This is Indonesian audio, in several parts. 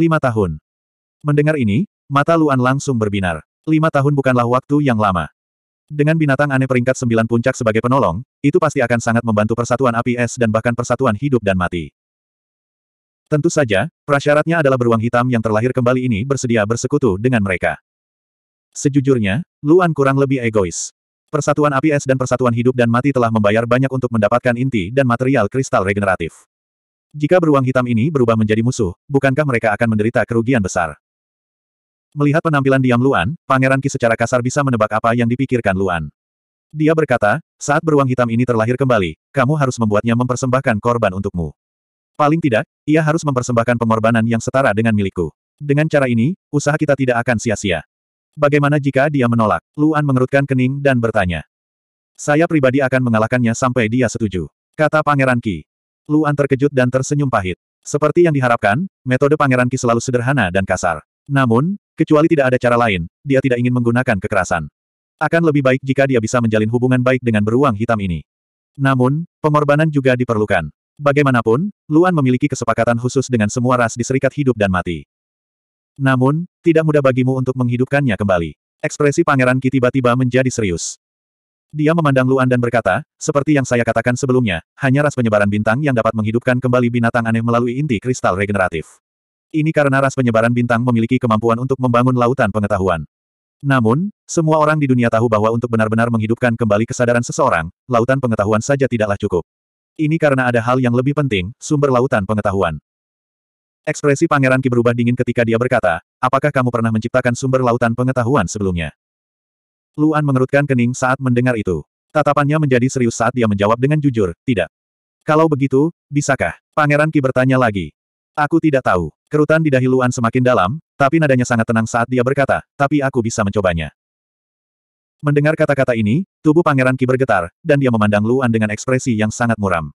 Lima tahun. Mendengar ini, mata Luan langsung berbinar. Lima tahun bukanlah waktu yang lama. Dengan binatang aneh peringkat sembilan puncak sebagai penolong, itu pasti akan sangat membantu persatuan api es dan bahkan persatuan hidup dan mati. Tentu saja, prasyaratnya adalah beruang hitam yang terlahir kembali ini bersedia bersekutu dengan mereka. Sejujurnya, Luan kurang lebih egois. Persatuan api es dan persatuan hidup dan mati telah membayar banyak untuk mendapatkan inti dan material kristal regeneratif. Jika beruang hitam ini berubah menjadi musuh, bukankah mereka akan menderita kerugian besar? Melihat penampilan diam Luan, Pangeran Ki secara kasar bisa menebak apa yang dipikirkan Luan. Dia berkata, saat beruang hitam ini terlahir kembali, kamu harus membuatnya mempersembahkan korban untukmu. Paling tidak, ia harus mempersembahkan pengorbanan yang setara dengan milikku. Dengan cara ini, usaha kita tidak akan sia-sia. Bagaimana jika dia menolak? Luan mengerutkan kening dan bertanya. Saya pribadi akan mengalahkannya sampai dia setuju. Kata Pangeran Ki. Luan terkejut dan tersenyum pahit. Seperti yang diharapkan, metode Pangeran Ki selalu sederhana dan kasar. Namun, kecuali tidak ada cara lain, dia tidak ingin menggunakan kekerasan. Akan lebih baik jika dia bisa menjalin hubungan baik dengan beruang hitam ini. Namun, pengorbanan juga diperlukan. Bagaimanapun, Luan memiliki kesepakatan khusus dengan semua ras di Serikat Hidup dan Mati. Namun, tidak mudah bagimu untuk menghidupkannya kembali. Ekspresi Pangeran Ki tiba-tiba menjadi serius. Dia memandang Luan dan berkata, seperti yang saya katakan sebelumnya, hanya ras penyebaran bintang yang dapat menghidupkan kembali binatang aneh melalui inti kristal regeneratif. Ini karena ras penyebaran bintang memiliki kemampuan untuk membangun lautan pengetahuan. Namun, semua orang di dunia tahu bahwa untuk benar-benar menghidupkan kembali kesadaran seseorang, lautan pengetahuan saja tidaklah cukup. Ini karena ada hal yang lebih penting, sumber lautan pengetahuan. Ekspresi Pangeran Ki berubah dingin ketika dia berkata, apakah kamu pernah menciptakan sumber lautan pengetahuan sebelumnya? Luan mengerutkan kening saat mendengar itu. Tatapannya menjadi serius saat dia menjawab dengan jujur, tidak. Kalau begitu, bisakah? Pangeran Ki bertanya lagi. Aku tidak tahu. Kerutan di dahi Luan semakin dalam, tapi nadanya sangat tenang saat dia berkata, tapi aku bisa mencobanya. Mendengar kata-kata ini, tubuh Pangeran Ki bergetar, dan dia memandang Luan dengan ekspresi yang sangat muram.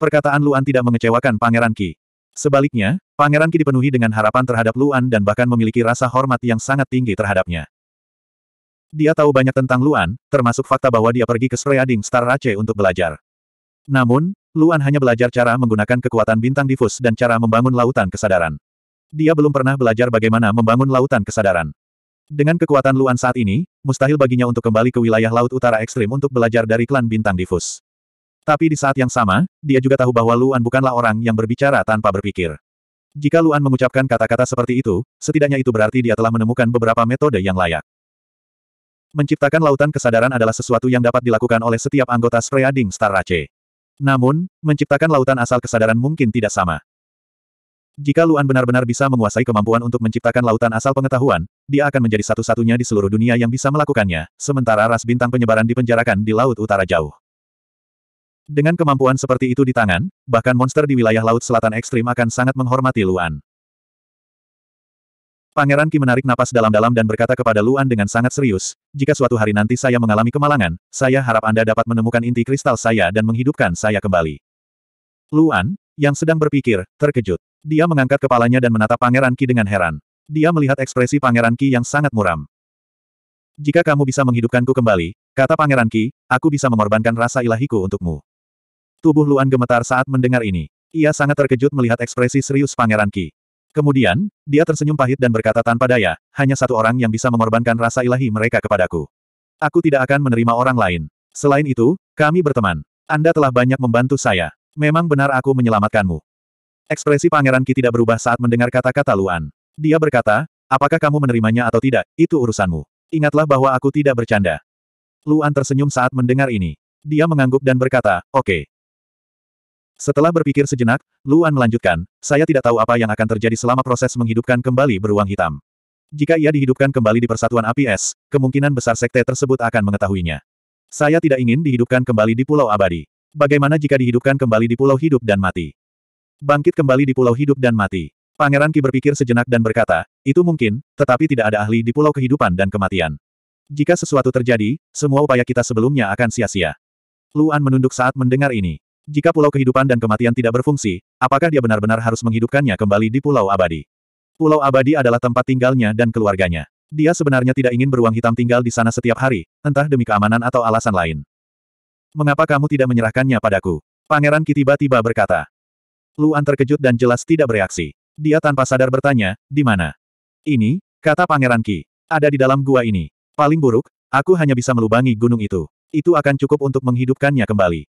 Perkataan Luan tidak mengecewakan Pangeran Ki. Sebaliknya, Pangeran Ki dipenuhi dengan harapan terhadap Luan dan bahkan memiliki rasa hormat yang sangat tinggi terhadapnya. Dia tahu banyak tentang Luan, termasuk fakta bahwa dia pergi ke Sreading Star Race untuk belajar. Namun, Luan hanya belajar cara menggunakan kekuatan bintang difus dan cara membangun lautan kesadaran. Dia belum pernah belajar bagaimana membangun lautan kesadaran. Dengan kekuatan Luan saat ini, mustahil baginya untuk kembali ke wilayah laut utara ekstrim untuk belajar dari klan bintang difus. Tapi di saat yang sama, dia juga tahu bahwa Luan bukanlah orang yang berbicara tanpa berpikir. Jika Luan mengucapkan kata-kata seperti itu, setidaknya itu berarti dia telah menemukan beberapa metode yang layak. Menciptakan lautan kesadaran adalah sesuatu yang dapat dilakukan oleh setiap anggota Spreading Star Race. Namun, menciptakan lautan asal kesadaran mungkin tidak sama. Jika Luan benar-benar bisa menguasai kemampuan untuk menciptakan lautan asal pengetahuan, dia akan menjadi satu-satunya di seluruh dunia yang bisa melakukannya, sementara ras bintang penyebaran dipenjarakan di Laut Utara Jauh. Dengan kemampuan seperti itu di tangan, bahkan monster di wilayah Laut Selatan Ekstrim akan sangat menghormati Luan. Pangeran Ki menarik napas dalam-dalam dan berkata kepada Luan dengan sangat serius, jika suatu hari nanti saya mengalami kemalangan, saya harap Anda dapat menemukan inti kristal saya dan menghidupkan saya kembali. Luan, yang sedang berpikir, terkejut. Dia mengangkat kepalanya dan menatap Pangeran Ki dengan heran. Dia melihat ekspresi Pangeran Ki yang sangat muram. Jika kamu bisa menghidupkanku kembali, kata Pangeran Ki, aku bisa mengorbankan rasa ilahiku untukmu. Tubuh Luan gemetar saat mendengar ini. Ia sangat terkejut melihat ekspresi serius Pangeran Ki. Kemudian, dia tersenyum pahit dan berkata tanpa daya, hanya satu orang yang bisa mengorbankan rasa ilahi mereka kepadaku. Aku tidak akan menerima orang lain. Selain itu, kami berteman. Anda telah banyak membantu saya. Memang benar aku menyelamatkanmu. Ekspresi Pangeran Ki tidak berubah saat mendengar kata-kata Luan. Dia berkata, apakah kamu menerimanya atau tidak, itu urusanmu. Ingatlah bahwa aku tidak bercanda. Luan tersenyum saat mendengar ini. Dia mengangguk dan berkata, oke. Okay. Setelah berpikir sejenak, Luan melanjutkan, saya tidak tahu apa yang akan terjadi selama proses menghidupkan kembali beruang hitam. Jika ia dihidupkan kembali di Persatuan Api Es, kemungkinan besar sekte tersebut akan mengetahuinya. Saya tidak ingin dihidupkan kembali di Pulau Abadi. Bagaimana jika dihidupkan kembali di Pulau Hidup dan Mati? Bangkit kembali di Pulau Hidup dan Mati. Pangeran Ki berpikir sejenak dan berkata, itu mungkin, tetapi tidak ada ahli di Pulau Kehidupan dan Kematian. Jika sesuatu terjadi, semua upaya kita sebelumnya akan sia-sia. Luan menunduk saat mendengar ini. Jika pulau kehidupan dan kematian tidak berfungsi, apakah dia benar-benar harus menghidupkannya kembali di pulau abadi? Pulau abadi adalah tempat tinggalnya dan keluarganya. Dia sebenarnya tidak ingin beruang hitam tinggal di sana setiap hari, entah demi keamanan atau alasan lain. Mengapa kamu tidak menyerahkannya padaku? Pangeran Ki tiba-tiba berkata. Luan terkejut dan jelas tidak bereaksi. Dia tanpa sadar bertanya, di mana? Ini, kata Pangeran Ki, ada di dalam gua ini. Paling buruk, aku hanya bisa melubangi gunung itu. Itu akan cukup untuk menghidupkannya kembali.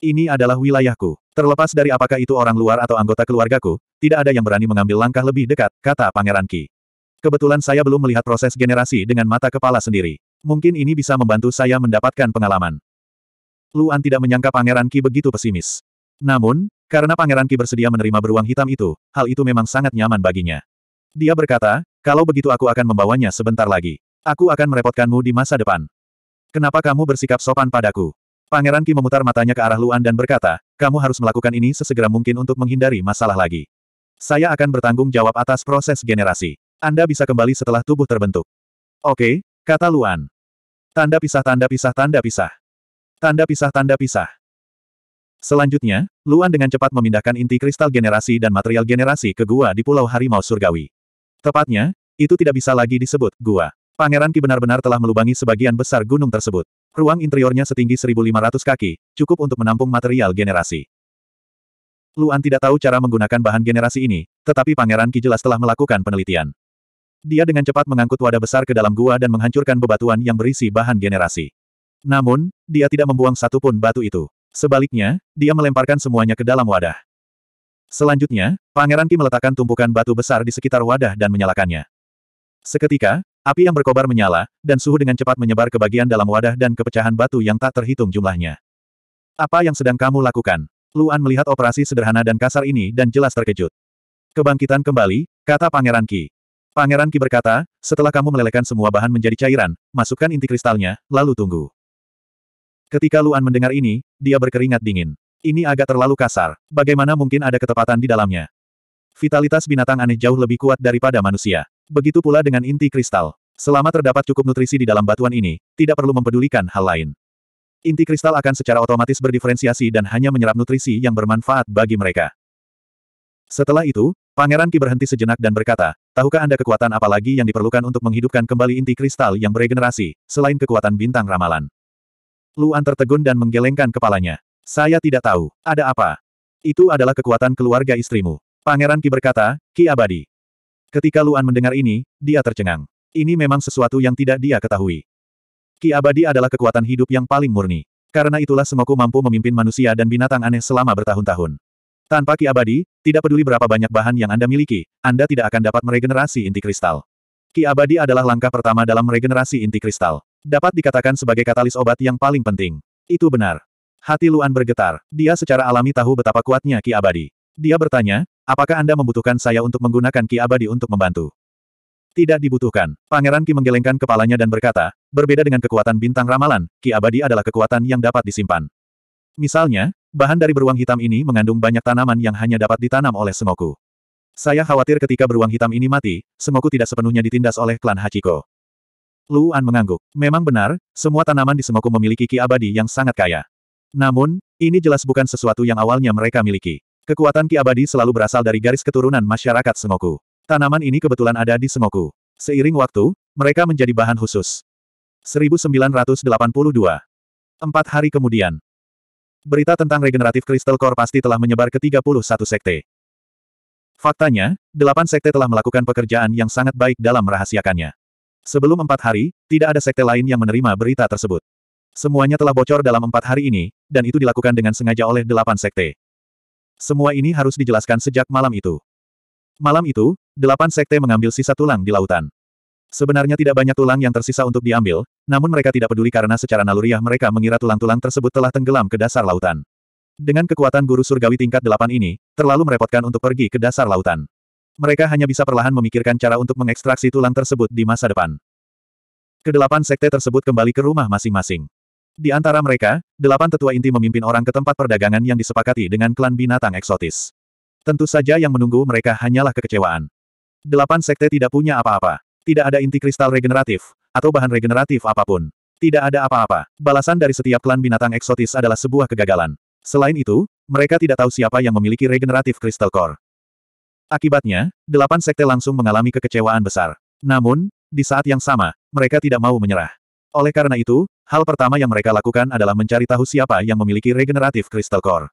Ini adalah wilayahku. Terlepas dari apakah itu orang luar atau anggota keluargaku, tidak ada yang berani mengambil langkah lebih dekat, kata Pangeran Ki. Kebetulan saya belum melihat proses generasi dengan mata kepala sendiri. Mungkin ini bisa membantu saya mendapatkan pengalaman. Luan tidak menyangka Pangeran Ki begitu pesimis. Namun, karena Pangeran Ki bersedia menerima beruang hitam itu, hal itu memang sangat nyaman baginya. Dia berkata, kalau begitu aku akan membawanya sebentar lagi. Aku akan merepotkanmu di masa depan. Kenapa kamu bersikap sopan padaku? Pangeran Ki memutar matanya ke arah Luan dan berkata, kamu harus melakukan ini sesegera mungkin untuk menghindari masalah lagi. Saya akan bertanggung jawab atas proses generasi. Anda bisa kembali setelah tubuh terbentuk. Oke, kata Luan. Tanda pisah tanda pisah tanda pisah. Tanda pisah tanda pisah. Selanjutnya, Luan dengan cepat memindahkan inti kristal generasi dan material generasi ke gua di Pulau Harimau Surgawi. Tepatnya, itu tidak bisa lagi disebut gua. Pangeran Ki benar-benar telah melubangi sebagian besar gunung tersebut. Ruang interiornya setinggi 1.500 kaki, cukup untuk menampung material generasi. Luan tidak tahu cara menggunakan bahan generasi ini, tetapi Pangeran Ki jelas telah melakukan penelitian. Dia dengan cepat mengangkut wadah besar ke dalam gua dan menghancurkan bebatuan yang berisi bahan generasi. Namun, dia tidak membuang satupun batu itu. Sebaliknya, dia melemparkan semuanya ke dalam wadah. Selanjutnya, Pangeran Ki meletakkan tumpukan batu besar di sekitar wadah dan menyalakannya. Seketika, Api yang berkobar menyala, dan suhu dengan cepat menyebar ke bagian dalam wadah dan kepecahan batu yang tak terhitung jumlahnya. Apa yang sedang kamu lakukan? Luan melihat operasi sederhana dan kasar ini dan jelas terkejut. Kebangkitan kembali, kata Pangeran Ki. Pangeran Ki berkata, setelah kamu melelehkan semua bahan menjadi cairan, masukkan inti kristalnya, lalu tunggu. Ketika Luan mendengar ini, dia berkeringat dingin. Ini agak terlalu kasar. Bagaimana mungkin ada ketepatan di dalamnya? Vitalitas binatang aneh jauh lebih kuat daripada manusia. Begitu pula dengan inti kristal. Selama terdapat cukup nutrisi di dalam batuan ini, tidak perlu mempedulikan hal lain. Inti kristal akan secara otomatis berdiferensiasi dan hanya menyerap nutrisi yang bermanfaat bagi mereka. Setelah itu, Pangeran Ki berhenti sejenak dan berkata, tahukah Anda kekuatan apa lagi yang diperlukan untuk menghidupkan kembali inti kristal yang beregenerasi, selain kekuatan bintang ramalan? Luan tertegun dan menggelengkan kepalanya. Saya tidak tahu, ada apa? Itu adalah kekuatan keluarga istrimu. Pangeran Ki berkata, Ki abadi. Ketika Luan mendengar ini, dia tercengang. Ini memang sesuatu yang tidak dia ketahui. Ki abadi adalah kekuatan hidup yang paling murni. Karena itulah Semoku mampu memimpin manusia dan binatang aneh selama bertahun-tahun. Tanpa ki abadi, tidak peduli berapa banyak bahan yang Anda miliki, Anda tidak akan dapat meregenerasi inti kristal. Ki abadi adalah langkah pertama dalam meregenerasi inti kristal. Dapat dikatakan sebagai katalis obat yang paling penting. Itu benar. Hati Luan bergetar. Dia secara alami tahu betapa kuatnya ki abadi. Dia bertanya, Apakah Anda membutuhkan saya untuk menggunakan Ki Abadi untuk membantu? Tidak dibutuhkan. Pangeran Ki menggelengkan kepalanya dan berkata, berbeda dengan kekuatan bintang ramalan, Ki Abadi adalah kekuatan yang dapat disimpan. Misalnya, bahan dari beruang hitam ini mengandung banyak tanaman yang hanya dapat ditanam oleh semoku. Saya khawatir ketika beruang hitam ini mati, semoku tidak sepenuhnya ditindas oleh klan Hachiko. Luan mengangguk. Memang benar, semua tanaman di semoku memiliki Ki Abadi yang sangat kaya. Namun, ini jelas bukan sesuatu yang awalnya mereka miliki. Kekuatan Ki Abadi selalu berasal dari garis keturunan masyarakat Semoku. Tanaman ini kebetulan ada di Semoku. Seiring waktu, mereka menjadi bahan khusus. 1982. Empat hari kemudian. Berita tentang regeneratif kristal core pasti telah menyebar ke 31 sekte. Faktanya, delapan sekte telah melakukan pekerjaan yang sangat baik dalam merahasiakannya. Sebelum empat hari, tidak ada sekte lain yang menerima berita tersebut. Semuanya telah bocor dalam empat hari ini, dan itu dilakukan dengan sengaja oleh delapan sekte. Semua ini harus dijelaskan sejak malam itu. Malam itu, delapan sekte mengambil sisa tulang di lautan. Sebenarnya tidak banyak tulang yang tersisa untuk diambil, namun mereka tidak peduli karena secara naluriah mereka mengira tulang-tulang tersebut telah tenggelam ke dasar lautan. Dengan kekuatan guru surgawi tingkat delapan ini, terlalu merepotkan untuk pergi ke dasar lautan. Mereka hanya bisa perlahan memikirkan cara untuk mengekstraksi tulang tersebut di masa depan. Kedelapan sekte tersebut kembali ke rumah masing-masing. Di antara mereka, delapan tetua inti memimpin orang ke tempat perdagangan yang disepakati dengan klan binatang eksotis. Tentu saja yang menunggu mereka hanyalah kekecewaan. Delapan sekte tidak punya apa-apa. Tidak ada inti kristal regeneratif, atau bahan regeneratif apapun. Tidak ada apa-apa. Balasan dari setiap klan binatang eksotis adalah sebuah kegagalan. Selain itu, mereka tidak tahu siapa yang memiliki regeneratif kristal core. Akibatnya, delapan sekte langsung mengalami kekecewaan besar. Namun, di saat yang sama, mereka tidak mau menyerah. Oleh karena itu, hal pertama yang mereka lakukan adalah mencari tahu siapa yang memiliki regeneratif kristal core.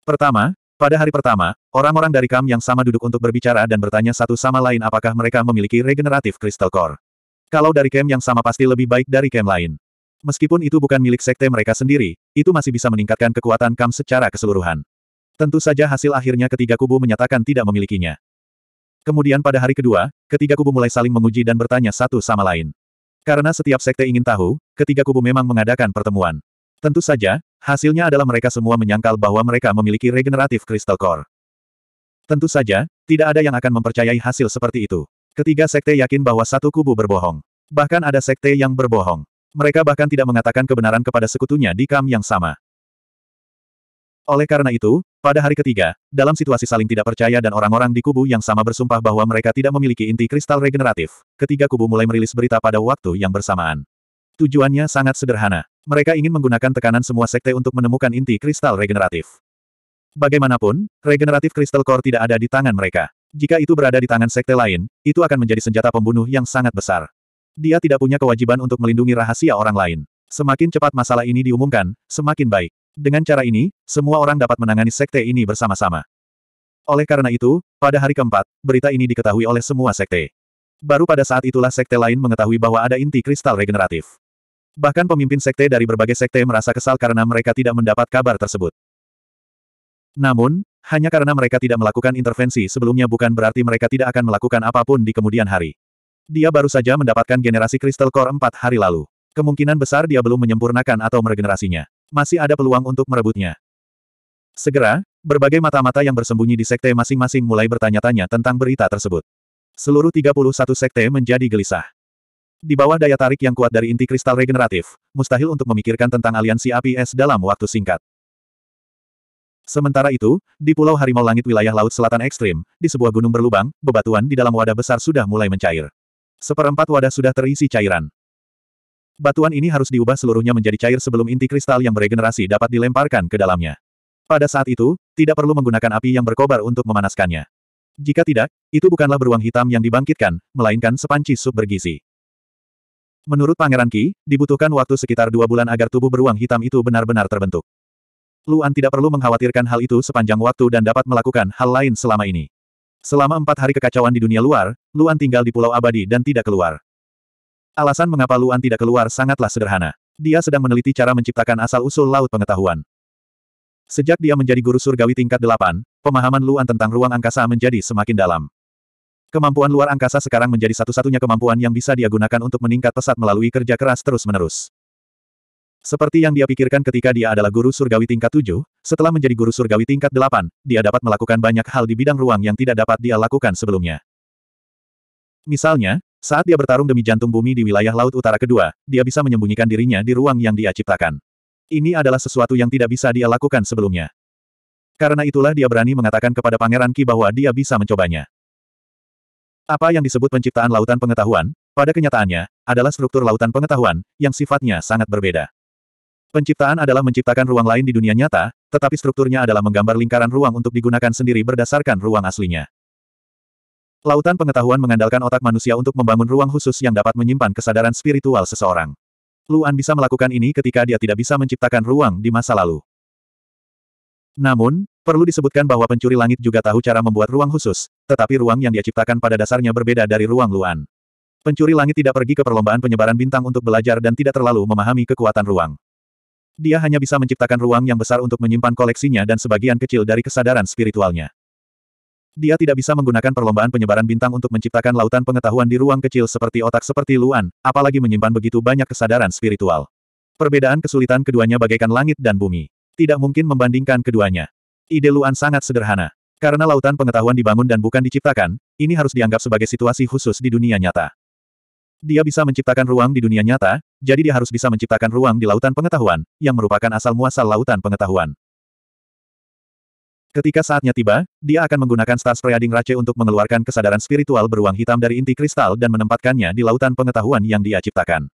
Pertama, pada hari pertama, orang-orang dari kam yang sama duduk untuk berbicara dan bertanya satu sama lain apakah mereka memiliki regeneratif kristal core. Kalau dari kem yang sama pasti lebih baik dari kem lain. Meskipun itu bukan milik sekte mereka sendiri, itu masih bisa meningkatkan kekuatan kam secara keseluruhan. Tentu saja hasil akhirnya ketiga kubu menyatakan tidak memilikinya. Kemudian pada hari kedua, ketiga kubu mulai saling menguji dan bertanya satu sama lain. Karena setiap sekte ingin tahu, ketiga kubu memang mengadakan pertemuan. Tentu saja, hasilnya adalah mereka semua menyangkal bahwa mereka memiliki regeneratif crystal core. Tentu saja, tidak ada yang akan mempercayai hasil seperti itu. Ketiga sekte yakin bahwa satu kubu berbohong. Bahkan ada sekte yang berbohong. Mereka bahkan tidak mengatakan kebenaran kepada sekutunya di kam yang sama. Oleh karena itu, pada hari ketiga, dalam situasi saling tidak percaya dan orang-orang di kubu yang sama bersumpah bahwa mereka tidak memiliki inti kristal regeneratif, ketiga kubu mulai merilis berita pada waktu yang bersamaan. Tujuannya sangat sederhana. Mereka ingin menggunakan tekanan semua sekte untuk menemukan inti kristal regeneratif. Bagaimanapun, regeneratif kristal core tidak ada di tangan mereka. Jika itu berada di tangan sekte lain, itu akan menjadi senjata pembunuh yang sangat besar. Dia tidak punya kewajiban untuk melindungi rahasia orang lain. Semakin cepat masalah ini diumumkan, semakin baik. Dengan cara ini, semua orang dapat menangani sekte ini bersama-sama. Oleh karena itu, pada hari keempat, berita ini diketahui oleh semua sekte. Baru pada saat itulah sekte lain mengetahui bahwa ada inti kristal regeneratif. Bahkan pemimpin sekte dari berbagai sekte merasa kesal karena mereka tidak mendapat kabar tersebut. Namun, hanya karena mereka tidak melakukan intervensi sebelumnya bukan berarti mereka tidak akan melakukan apapun di kemudian hari. Dia baru saja mendapatkan generasi kristal core empat hari lalu. Kemungkinan besar dia belum menyempurnakan atau meregenerasinya masih ada peluang untuk merebutnya. Segera, berbagai mata-mata yang bersembunyi di sekte masing-masing mulai bertanya-tanya tentang berita tersebut. Seluruh 31 sekte menjadi gelisah. Di bawah daya tarik yang kuat dari inti kristal regeneratif, mustahil untuk memikirkan tentang aliansi APS dalam waktu singkat. Sementara itu, di Pulau Harimau Langit wilayah Laut Selatan Ekstrim, di sebuah gunung berlubang, bebatuan di dalam wadah besar sudah mulai mencair. Seperempat wadah sudah terisi cairan. Batuan ini harus diubah seluruhnya menjadi cair sebelum inti kristal yang beregenerasi dapat dilemparkan ke dalamnya. Pada saat itu, tidak perlu menggunakan api yang berkobar untuk memanaskannya. Jika tidak, itu bukanlah beruang hitam yang dibangkitkan, melainkan sepanci sup bergizi. Menurut Pangeran Ki, dibutuhkan waktu sekitar dua bulan agar tubuh beruang hitam itu benar-benar terbentuk. Luan tidak perlu mengkhawatirkan hal itu sepanjang waktu dan dapat melakukan hal lain selama ini. Selama empat hari kekacauan di dunia luar, Luan tinggal di Pulau Abadi dan tidak keluar. Alasan mengapa Luan tidak keluar sangatlah sederhana. Dia sedang meneliti cara menciptakan asal-usul laut pengetahuan. Sejak dia menjadi guru surgawi tingkat delapan, pemahaman Luan tentang ruang angkasa menjadi semakin dalam. Kemampuan luar angkasa sekarang menjadi satu-satunya kemampuan yang bisa dia gunakan untuk meningkat pesat melalui kerja keras terus-menerus. Seperti yang dia pikirkan ketika dia adalah guru surgawi tingkat tujuh, setelah menjadi guru surgawi tingkat delapan, dia dapat melakukan banyak hal di bidang ruang yang tidak dapat dia lakukan sebelumnya. Misalnya, saat dia bertarung demi jantung bumi di wilayah Laut Utara kedua, dia bisa menyembunyikan dirinya di ruang yang dia ciptakan. Ini adalah sesuatu yang tidak bisa dia lakukan sebelumnya. Karena itulah dia berani mengatakan kepada Pangeran Ki bahwa dia bisa mencobanya. Apa yang disebut penciptaan lautan pengetahuan, pada kenyataannya, adalah struktur lautan pengetahuan, yang sifatnya sangat berbeda. Penciptaan adalah menciptakan ruang lain di dunia nyata, tetapi strukturnya adalah menggambar lingkaran ruang untuk digunakan sendiri berdasarkan ruang aslinya. Lautan pengetahuan mengandalkan otak manusia untuk membangun ruang khusus yang dapat menyimpan kesadaran spiritual seseorang. Luan bisa melakukan ini ketika dia tidak bisa menciptakan ruang di masa lalu. Namun, perlu disebutkan bahwa pencuri langit juga tahu cara membuat ruang khusus, tetapi ruang yang dia ciptakan pada dasarnya berbeda dari ruang Luan. Pencuri langit tidak pergi ke perlombaan penyebaran bintang untuk belajar dan tidak terlalu memahami kekuatan ruang. Dia hanya bisa menciptakan ruang yang besar untuk menyimpan koleksinya dan sebagian kecil dari kesadaran spiritualnya. Dia tidak bisa menggunakan perlombaan penyebaran bintang untuk menciptakan lautan pengetahuan di ruang kecil seperti otak seperti Luan, apalagi menyimpan begitu banyak kesadaran spiritual. Perbedaan kesulitan keduanya bagaikan langit dan bumi. Tidak mungkin membandingkan keduanya. Ide Luan sangat sederhana. Karena lautan pengetahuan dibangun dan bukan diciptakan, ini harus dianggap sebagai situasi khusus di dunia nyata. Dia bisa menciptakan ruang di dunia nyata, jadi dia harus bisa menciptakan ruang di lautan pengetahuan, yang merupakan asal-muasal lautan pengetahuan. Ketika saatnya tiba, dia akan menggunakan Star Spreading Race untuk mengeluarkan kesadaran spiritual beruang hitam dari inti kristal dan menempatkannya di lautan pengetahuan yang dia ciptakan.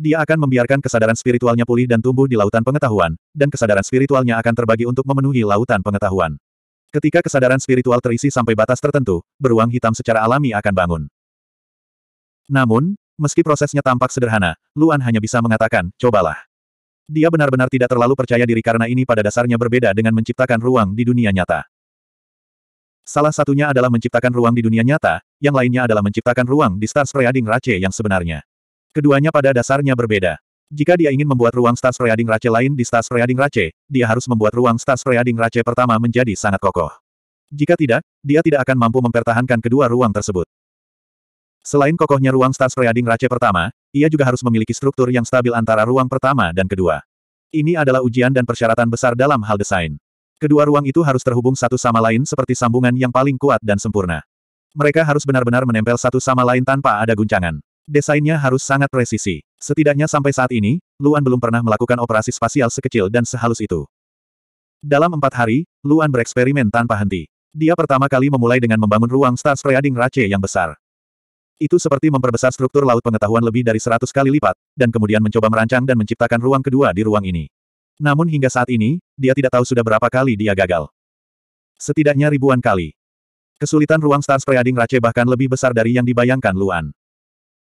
Dia akan membiarkan kesadaran spiritualnya pulih dan tumbuh di lautan pengetahuan, dan kesadaran spiritualnya akan terbagi untuk memenuhi lautan pengetahuan. Ketika kesadaran spiritual terisi sampai batas tertentu, beruang hitam secara alami akan bangun. Namun, meski prosesnya tampak sederhana, Luan hanya bisa mengatakan, cobalah. Dia benar-benar tidak terlalu percaya diri karena ini pada dasarnya berbeda dengan menciptakan ruang di dunia nyata. Salah satunya adalah menciptakan ruang di dunia nyata, yang lainnya adalah menciptakan ruang di Star Spreading Rache yang sebenarnya. Keduanya pada dasarnya berbeda. Jika dia ingin membuat ruang Star Spreading Rache lain di Star Spreading Rache, dia harus membuat ruang Star Spreading Rache pertama menjadi sangat kokoh. Jika tidak, dia tidak akan mampu mempertahankan kedua ruang tersebut. Selain kokohnya ruang stas Reading Race pertama, ia juga harus memiliki struktur yang stabil antara ruang pertama dan kedua. Ini adalah ujian dan persyaratan besar dalam hal desain. Kedua ruang itu harus terhubung satu sama lain seperti sambungan yang paling kuat dan sempurna. Mereka harus benar-benar menempel satu sama lain tanpa ada guncangan. Desainnya harus sangat presisi. Setidaknya sampai saat ini, Luan belum pernah melakukan operasi spasial sekecil dan sehalus itu. Dalam empat hari, Luan bereksperimen tanpa henti. Dia pertama kali memulai dengan membangun ruang Star Spreading Race yang besar. Itu seperti memperbesar struktur laut pengetahuan lebih dari seratus kali lipat, dan kemudian mencoba merancang dan menciptakan ruang kedua di ruang ini. Namun hingga saat ini, dia tidak tahu sudah berapa kali dia gagal. Setidaknya ribuan kali. Kesulitan ruang Star Spreading Rache bahkan lebih besar dari yang dibayangkan Luan.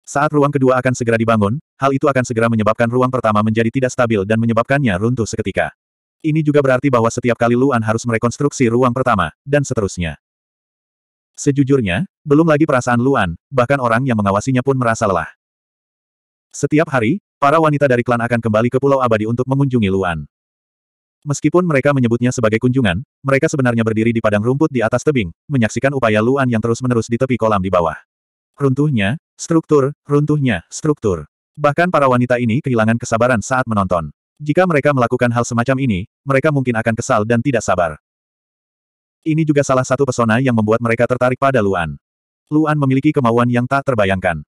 Saat ruang kedua akan segera dibangun, hal itu akan segera menyebabkan ruang pertama menjadi tidak stabil dan menyebabkannya runtuh seketika. Ini juga berarti bahwa setiap kali Luan harus merekonstruksi ruang pertama, dan seterusnya. Sejujurnya, belum lagi perasaan Luan, bahkan orang yang mengawasinya pun merasa lelah. Setiap hari, para wanita dari klan akan kembali ke Pulau Abadi untuk mengunjungi Luan. Meskipun mereka menyebutnya sebagai kunjungan, mereka sebenarnya berdiri di padang rumput di atas tebing, menyaksikan upaya Luan yang terus-menerus di tepi kolam di bawah. Runtuhnya, struktur, runtuhnya, struktur. Bahkan para wanita ini kehilangan kesabaran saat menonton. Jika mereka melakukan hal semacam ini, mereka mungkin akan kesal dan tidak sabar. Ini juga salah satu pesona yang membuat mereka tertarik pada Luan. Luan memiliki kemauan yang tak terbayangkan.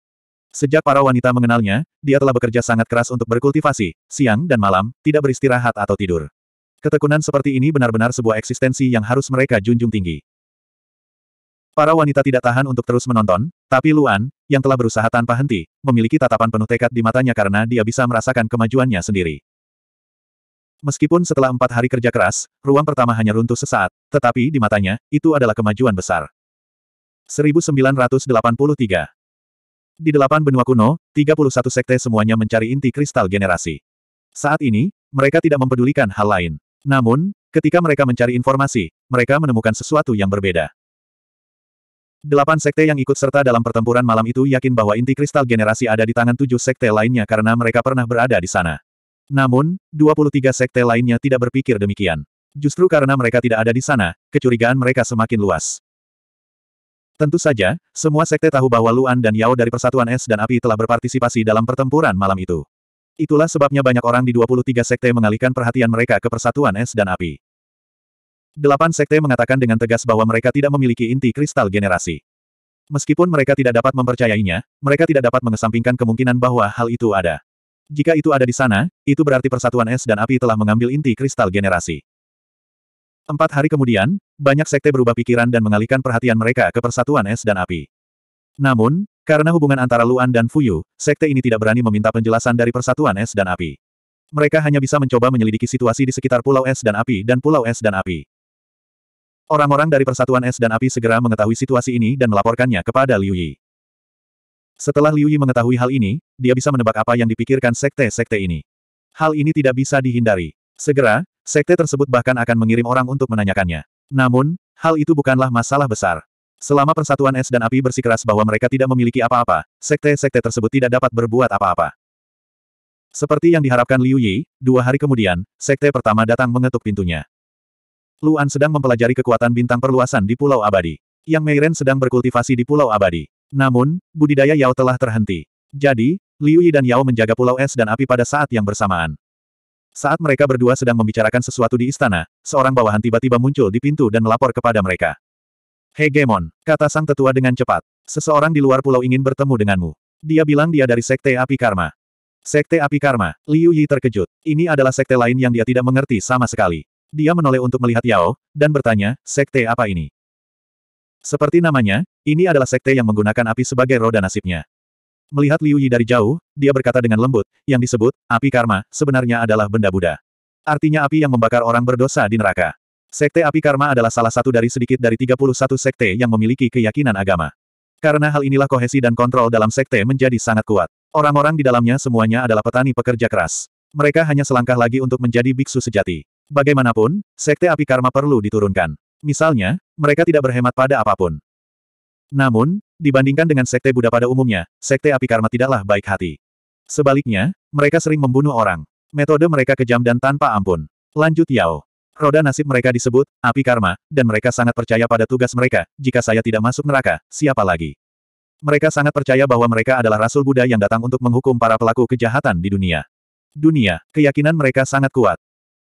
Sejak para wanita mengenalnya, dia telah bekerja sangat keras untuk berkultivasi, siang dan malam, tidak beristirahat atau tidur. Ketekunan seperti ini benar-benar sebuah eksistensi yang harus mereka junjung tinggi. Para wanita tidak tahan untuk terus menonton, tapi Luan, yang telah berusaha tanpa henti, memiliki tatapan penuh tekad di matanya karena dia bisa merasakan kemajuannya sendiri. Meskipun setelah empat hari kerja keras, ruang pertama hanya runtuh sesaat, tetapi di matanya, itu adalah kemajuan besar. 1983 Di delapan benua kuno, 31 sekte semuanya mencari inti kristal generasi. Saat ini, mereka tidak mempedulikan hal lain. Namun, ketika mereka mencari informasi, mereka menemukan sesuatu yang berbeda. Delapan sekte yang ikut serta dalam pertempuran malam itu yakin bahwa inti kristal generasi ada di tangan tujuh sekte lainnya karena mereka pernah berada di sana. Namun, 23 sekte lainnya tidak berpikir demikian. Justru karena mereka tidak ada di sana, kecurigaan mereka semakin luas. Tentu saja, semua sekte tahu bahwa Luan dan Yao dari Persatuan Es dan Api telah berpartisipasi dalam pertempuran malam itu. Itulah sebabnya banyak orang di 23 sekte mengalihkan perhatian mereka ke Persatuan Es dan Api. Delapan sekte mengatakan dengan tegas bahwa mereka tidak memiliki inti kristal generasi. Meskipun mereka tidak dapat mempercayainya, mereka tidak dapat mengesampingkan kemungkinan bahwa hal itu ada. Jika itu ada di sana, itu berarti persatuan es dan api telah mengambil inti kristal generasi. Empat hari kemudian, banyak sekte berubah pikiran dan mengalihkan perhatian mereka ke persatuan es dan api. Namun, karena hubungan antara Luan dan Fuyu, sekte ini tidak berani meminta penjelasan dari persatuan es dan api. Mereka hanya bisa mencoba menyelidiki situasi di sekitar Pulau Es dan Api dan Pulau Es dan Api. Orang-orang dari Persatuan Es dan Api segera mengetahui situasi ini dan melaporkannya kepada Liu Yi. Setelah Liu Yi mengetahui hal ini, dia bisa menebak apa yang dipikirkan sekte-sekte ini. Hal ini tidak bisa dihindari. Segera, sekte tersebut bahkan akan mengirim orang untuk menanyakannya. Namun, hal itu bukanlah masalah besar. Selama persatuan es dan api bersikeras bahwa mereka tidak memiliki apa-apa, sekte-sekte tersebut tidak dapat berbuat apa-apa. Seperti yang diharapkan Liu Yi, dua hari kemudian, sekte pertama datang mengetuk pintunya. Luan sedang mempelajari kekuatan bintang perluasan di Pulau Abadi. Yang Meiren sedang berkultivasi di Pulau Abadi. Namun, budidaya Yao telah terhenti. Jadi, Liu Yi dan Yao menjaga pulau es dan api pada saat yang bersamaan. Saat mereka berdua sedang membicarakan sesuatu di istana, seorang bawahan tiba-tiba muncul di pintu dan melapor kepada mereka. Hegemon, kata sang tetua dengan cepat. Seseorang di luar pulau ingin bertemu denganmu. Dia bilang dia dari Sekte Api Karma. Sekte Api Karma, Liu Yi terkejut. Ini adalah sekte lain yang dia tidak mengerti sama sekali. Dia menoleh untuk melihat Yao, dan bertanya, sekte apa ini? Seperti namanya, ini adalah sekte yang menggunakan api sebagai roda nasibnya. Melihat Liu Yi dari jauh, dia berkata dengan lembut, yang disebut, api karma, sebenarnya adalah benda Buddha. Artinya api yang membakar orang berdosa di neraka. Sekte api karma adalah salah satu dari sedikit dari 31 sekte yang memiliki keyakinan agama. Karena hal inilah kohesi dan kontrol dalam sekte menjadi sangat kuat. Orang-orang di dalamnya semuanya adalah petani pekerja keras. Mereka hanya selangkah lagi untuk menjadi biksu sejati. Bagaimanapun, sekte api karma perlu diturunkan. Misalnya, mereka tidak berhemat pada apapun. Namun, dibandingkan dengan sekte Buddha pada umumnya, sekte api karma tidaklah baik hati. Sebaliknya, mereka sering membunuh orang. Metode mereka kejam dan tanpa ampun. Lanjut Yao. Roda nasib mereka disebut, api karma, dan mereka sangat percaya pada tugas mereka, jika saya tidak masuk neraka, siapa lagi? Mereka sangat percaya bahwa mereka adalah Rasul Buddha yang datang untuk menghukum para pelaku kejahatan di dunia. Dunia, keyakinan mereka sangat kuat.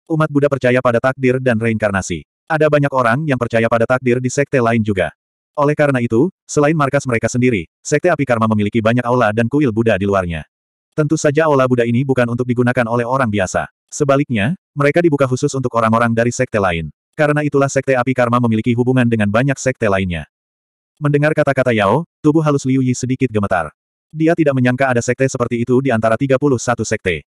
Umat Buddha percaya pada takdir dan reinkarnasi. Ada banyak orang yang percaya pada takdir di sekte lain juga. Oleh karena itu, selain markas mereka sendiri, sekte api karma memiliki banyak aula dan kuil Buddha di luarnya. Tentu saja aula Buddha ini bukan untuk digunakan oleh orang biasa. Sebaliknya, mereka dibuka khusus untuk orang-orang dari sekte lain. Karena itulah sekte api karma memiliki hubungan dengan banyak sekte lainnya. Mendengar kata-kata Yao, tubuh halus Liu Yi sedikit gemetar. Dia tidak menyangka ada sekte seperti itu di antara 31 sekte.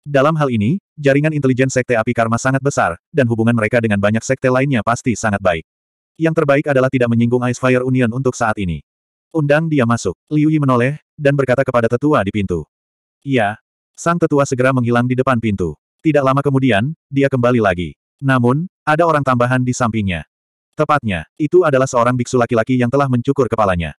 Dalam hal ini, jaringan intelijen Sekte Api Karma sangat besar, dan hubungan mereka dengan banyak sekte lainnya pasti sangat baik. Yang terbaik adalah tidak menyinggung Ice Fire Union untuk saat ini. Undang dia masuk. Liu Yi menoleh, dan berkata kepada tetua di pintu. Iya. Sang tetua segera menghilang di depan pintu. Tidak lama kemudian, dia kembali lagi. Namun, ada orang tambahan di sampingnya. Tepatnya, itu adalah seorang biksu laki-laki yang telah mencukur kepalanya.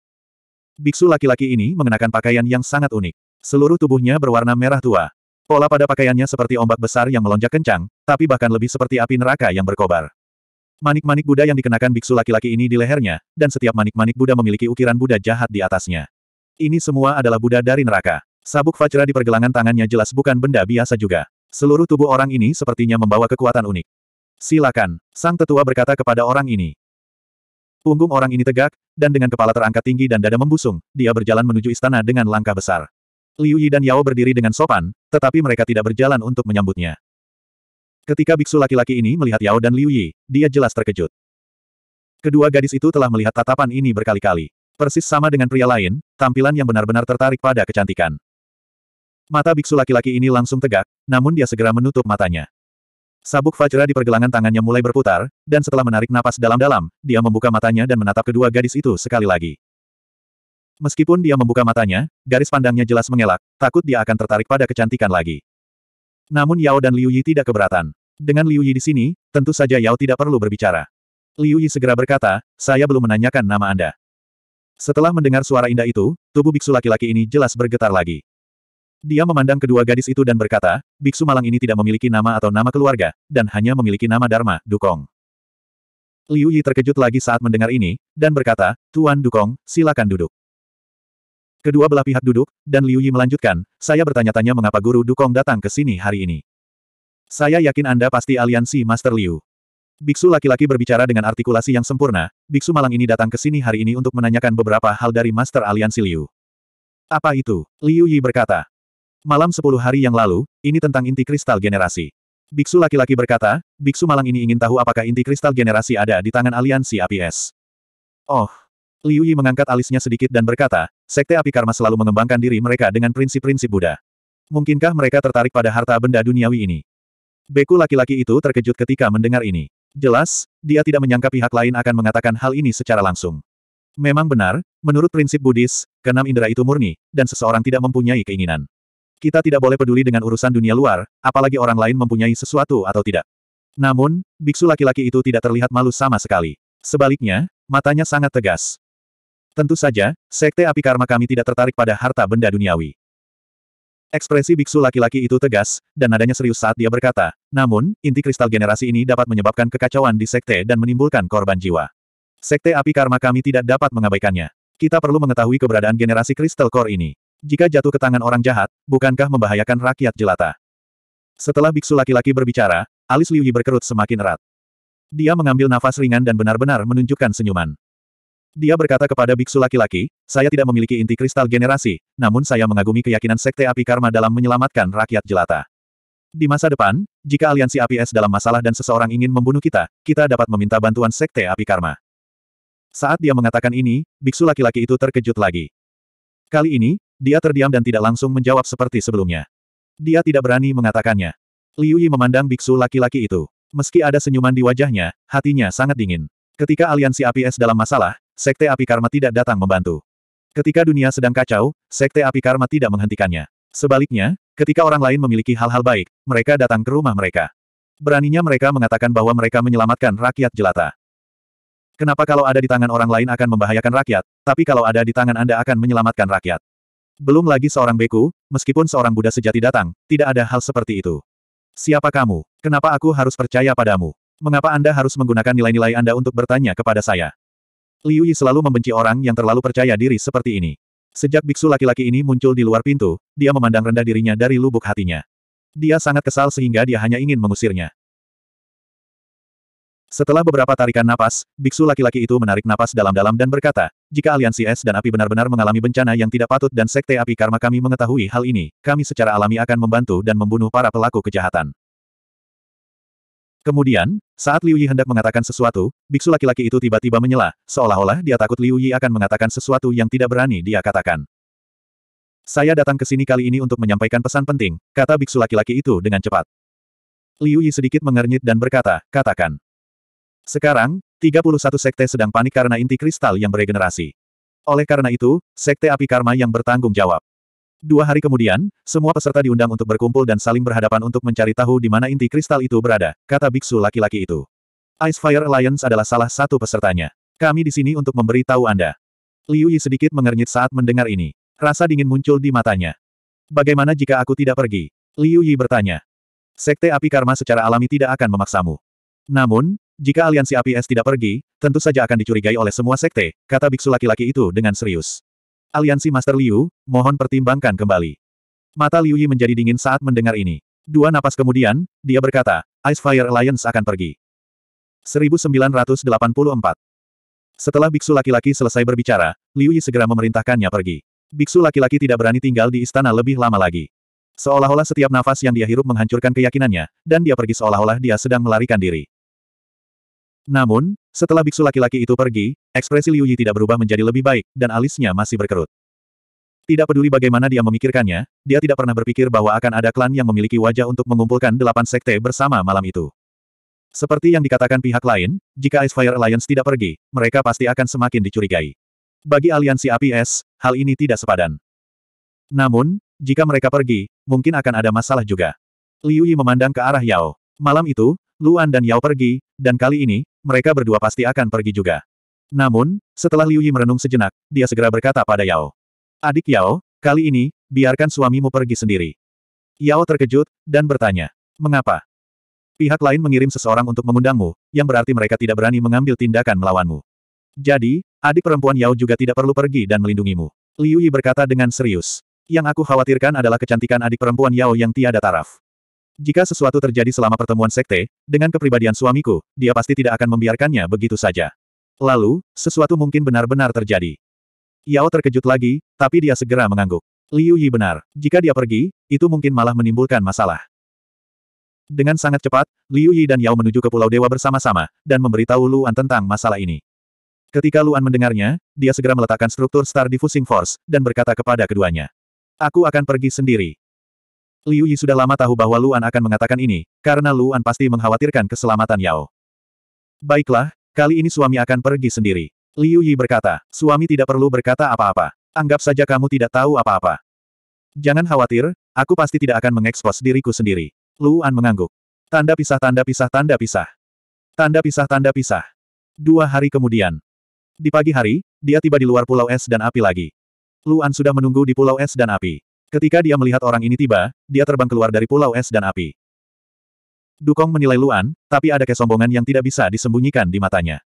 Biksu laki-laki ini mengenakan pakaian yang sangat unik. Seluruh tubuhnya berwarna merah tua, Pola pada pakaiannya seperti ombak besar yang melonjak kencang, tapi bahkan lebih seperti api neraka yang berkobar. Manik-manik Buddha yang dikenakan biksu laki-laki ini di lehernya, dan setiap manik-manik Buddha memiliki ukiran Buddha jahat di atasnya. Ini semua adalah Buddha dari neraka. Sabuk Vajra di pergelangan tangannya jelas bukan benda biasa juga. Seluruh tubuh orang ini sepertinya membawa kekuatan unik. Silakan, sang tetua berkata kepada orang ini. Punggung orang ini tegak, dan dengan kepala terangkat tinggi dan dada membusung, dia berjalan menuju istana dengan langkah besar. Liu Yi dan Yao berdiri dengan sopan, tetapi mereka tidak berjalan untuk menyambutnya. Ketika biksu laki-laki ini melihat Yao dan Liu Yi, dia jelas terkejut. Kedua gadis itu telah melihat tatapan ini berkali-kali. Persis sama dengan pria lain, tampilan yang benar-benar tertarik pada kecantikan. Mata biksu laki-laki ini langsung tegak, namun dia segera menutup matanya. Sabuk Fajra di pergelangan tangannya mulai berputar, dan setelah menarik napas dalam-dalam, dia membuka matanya dan menatap kedua gadis itu sekali lagi. Meskipun dia membuka matanya, garis pandangnya jelas mengelak, takut dia akan tertarik pada kecantikan lagi. Namun Yao dan Liu Yi tidak keberatan. Dengan Liu Yi di sini, tentu saja Yao tidak perlu berbicara. Liu Yi segera berkata, saya belum menanyakan nama Anda. Setelah mendengar suara indah itu, tubuh biksu laki-laki ini jelas bergetar lagi. Dia memandang kedua gadis itu dan berkata, biksu malang ini tidak memiliki nama atau nama keluarga, dan hanya memiliki nama Dharma, Dukong. Liu Yi terkejut lagi saat mendengar ini, dan berkata, Tuan Dukong, silakan duduk. Kedua belah pihak duduk, dan Liu Yi melanjutkan, saya bertanya-tanya mengapa Guru Dukong datang ke sini hari ini. Saya yakin Anda pasti aliansi Master Liu. Biksu laki-laki berbicara dengan artikulasi yang sempurna, biksu malang ini datang ke sini hari ini untuk menanyakan beberapa hal dari Master Aliansi Liu. Apa itu? Liu Yi berkata. Malam sepuluh hari yang lalu, ini tentang inti kristal generasi. Biksu laki-laki berkata, biksu malang ini ingin tahu apakah inti kristal generasi ada di tangan aliansi APS. Oh, Liu Yi mengangkat alisnya sedikit dan berkata, Sekte Api Karma selalu mengembangkan diri mereka dengan prinsip-prinsip Buddha. Mungkinkah mereka tertarik pada harta benda duniawi ini? Beku laki-laki itu terkejut ketika mendengar ini. Jelas, dia tidak menyangka pihak lain akan mengatakan hal ini secara langsung. Memang benar, menurut prinsip Buddhis, keenam indera itu murni, dan seseorang tidak mempunyai keinginan. Kita tidak boleh peduli dengan urusan dunia luar, apalagi orang lain mempunyai sesuatu atau tidak. Namun, biksu laki-laki itu tidak terlihat malu sama sekali. Sebaliknya, matanya sangat tegas. Tentu saja, sekte api karma kami tidak tertarik pada harta benda duniawi. Ekspresi biksu laki-laki itu tegas, dan nadanya serius saat dia berkata, namun, inti kristal generasi ini dapat menyebabkan kekacauan di sekte dan menimbulkan korban jiwa. Sekte api karma kami tidak dapat mengabaikannya. Kita perlu mengetahui keberadaan generasi kristal core ini. Jika jatuh ke tangan orang jahat, bukankah membahayakan rakyat jelata? Setelah biksu laki-laki berbicara, alis Liu Yi berkerut semakin erat. Dia mengambil nafas ringan dan benar-benar menunjukkan senyuman. Dia berkata kepada biksu laki-laki, saya tidak memiliki inti kristal generasi, namun saya mengagumi keyakinan Sekte Api Karma dalam menyelamatkan rakyat jelata. Di masa depan, jika aliansi Api Es dalam masalah dan seseorang ingin membunuh kita, kita dapat meminta bantuan Sekte Api Karma. Saat dia mengatakan ini, biksu laki-laki itu terkejut lagi. Kali ini, dia terdiam dan tidak langsung menjawab seperti sebelumnya. Dia tidak berani mengatakannya. Liu Yi memandang biksu laki-laki itu. Meski ada senyuman di wajahnya, hatinya sangat dingin. Ketika aliansi APS dalam masalah, Sekte Api Karma tidak datang membantu. Ketika dunia sedang kacau, Sekte Api Karma tidak menghentikannya. Sebaliknya, ketika orang lain memiliki hal-hal baik, mereka datang ke rumah mereka. Beraninya mereka mengatakan bahwa mereka menyelamatkan rakyat jelata. Kenapa kalau ada di tangan orang lain akan membahayakan rakyat, tapi kalau ada di tangan Anda akan menyelamatkan rakyat? Belum lagi seorang beku, meskipun seorang Buddha sejati datang, tidak ada hal seperti itu. Siapa kamu? Kenapa aku harus percaya padamu? Mengapa Anda harus menggunakan nilai-nilai Anda untuk bertanya kepada saya? Liu Yi selalu membenci orang yang terlalu percaya diri seperti ini. Sejak biksu laki-laki ini muncul di luar pintu, dia memandang rendah dirinya dari lubuk hatinya. Dia sangat kesal sehingga dia hanya ingin mengusirnya. Setelah beberapa tarikan napas, biksu laki-laki itu menarik napas dalam-dalam dan berkata, jika aliansi es dan api benar-benar mengalami bencana yang tidak patut dan sekte api karma kami mengetahui hal ini, kami secara alami akan membantu dan membunuh para pelaku kejahatan. Kemudian, saat Liu Yi hendak mengatakan sesuatu, biksu laki-laki itu tiba-tiba menyela, seolah-olah dia takut Liu Yi akan mengatakan sesuatu yang tidak berani dia katakan. Saya datang ke sini kali ini untuk menyampaikan pesan penting, kata biksu laki-laki itu dengan cepat. Liu Yi sedikit mengernyit dan berkata, katakan. Sekarang, 31 sekte sedang panik karena inti kristal yang beregenerasi. Oleh karena itu, sekte api karma yang bertanggung jawab. Dua hari kemudian, semua peserta diundang untuk berkumpul dan saling berhadapan untuk mencari tahu di mana inti kristal itu berada, kata biksu laki-laki itu. Ice Fire Alliance adalah salah satu pesertanya. Kami di sini untuk memberi tahu Anda. Liu Yi sedikit mengernyit saat mendengar ini. Rasa dingin muncul di matanya. Bagaimana jika aku tidak pergi? Liu Yi bertanya. Sekte api karma secara alami tidak akan memaksamu. Namun, jika aliansi api es tidak pergi, tentu saja akan dicurigai oleh semua sekte, kata biksu laki-laki itu dengan serius. Aliansi Master Liu, mohon pertimbangkan kembali. Mata Liu Yi menjadi dingin saat mendengar ini. Dua napas kemudian, dia berkata, Ice Fire Alliance akan pergi. 1984 Setelah biksu laki-laki selesai berbicara, Liu Yi segera memerintahkannya pergi. Biksu laki-laki tidak berani tinggal di istana lebih lama lagi. Seolah-olah setiap nafas yang dia hirup menghancurkan keyakinannya, dan dia pergi seolah-olah dia sedang melarikan diri. Namun, setelah biksu laki-laki itu pergi, ekspresi Liu Yi tidak berubah menjadi lebih baik, dan alisnya masih berkerut. Tidak peduli bagaimana dia memikirkannya, dia tidak pernah berpikir bahwa akan ada klan yang memiliki wajah untuk mengumpulkan delapan sekte bersama malam itu. Seperti yang dikatakan pihak lain, jika Ice Fire Alliance tidak pergi, mereka pasti akan semakin dicurigai. Bagi aliansi APS, hal ini tidak sepadan. Namun, jika mereka pergi, mungkin akan ada masalah juga. Liu Yi memandang ke arah Yao. Malam itu, Luan dan Yao pergi, dan kali ini, mereka berdua pasti akan pergi juga. Namun, setelah Liu Yi merenung sejenak, dia segera berkata pada Yao. Adik Yao, kali ini, biarkan suamimu pergi sendiri. Yao terkejut, dan bertanya. Mengapa? Pihak lain mengirim seseorang untuk mengundangmu, yang berarti mereka tidak berani mengambil tindakan melawanmu. Jadi, adik perempuan Yao juga tidak perlu pergi dan melindungimu. Liu Yi berkata dengan serius. Yang aku khawatirkan adalah kecantikan adik perempuan Yao yang tiada taraf. Jika sesuatu terjadi selama pertemuan sekte, dengan kepribadian suamiku, dia pasti tidak akan membiarkannya begitu saja. Lalu, sesuatu mungkin benar-benar terjadi. Yao terkejut lagi, tapi dia segera mengangguk. Liu Yi benar, jika dia pergi, itu mungkin malah menimbulkan masalah. Dengan sangat cepat, Liu Yi dan Yao menuju ke Pulau Dewa bersama-sama, dan memberitahu Luan tentang masalah ini. Ketika Luan mendengarnya, dia segera meletakkan struktur Star Diffusing Force, dan berkata kepada keduanya. Aku akan pergi sendiri. Liu Yi sudah lama tahu bahwa Luan akan mengatakan ini, karena Luan pasti mengkhawatirkan keselamatan Yao. Baiklah, kali ini suami akan pergi sendiri. Liu Yi berkata, suami tidak perlu berkata apa-apa. Anggap saja kamu tidak tahu apa-apa. Jangan khawatir, aku pasti tidak akan mengekspos diriku sendiri. Luan mengangguk. Tanda pisah tanda pisah tanda pisah. Tanda pisah tanda pisah. Dua hari kemudian. Di pagi hari, dia tiba di luar pulau es dan api lagi. Luan sudah menunggu di pulau es dan api. Ketika dia melihat orang ini tiba, dia terbang keluar dari pulau es dan api. Dukong menilai Luan, tapi ada kesombongan yang tidak bisa disembunyikan di matanya.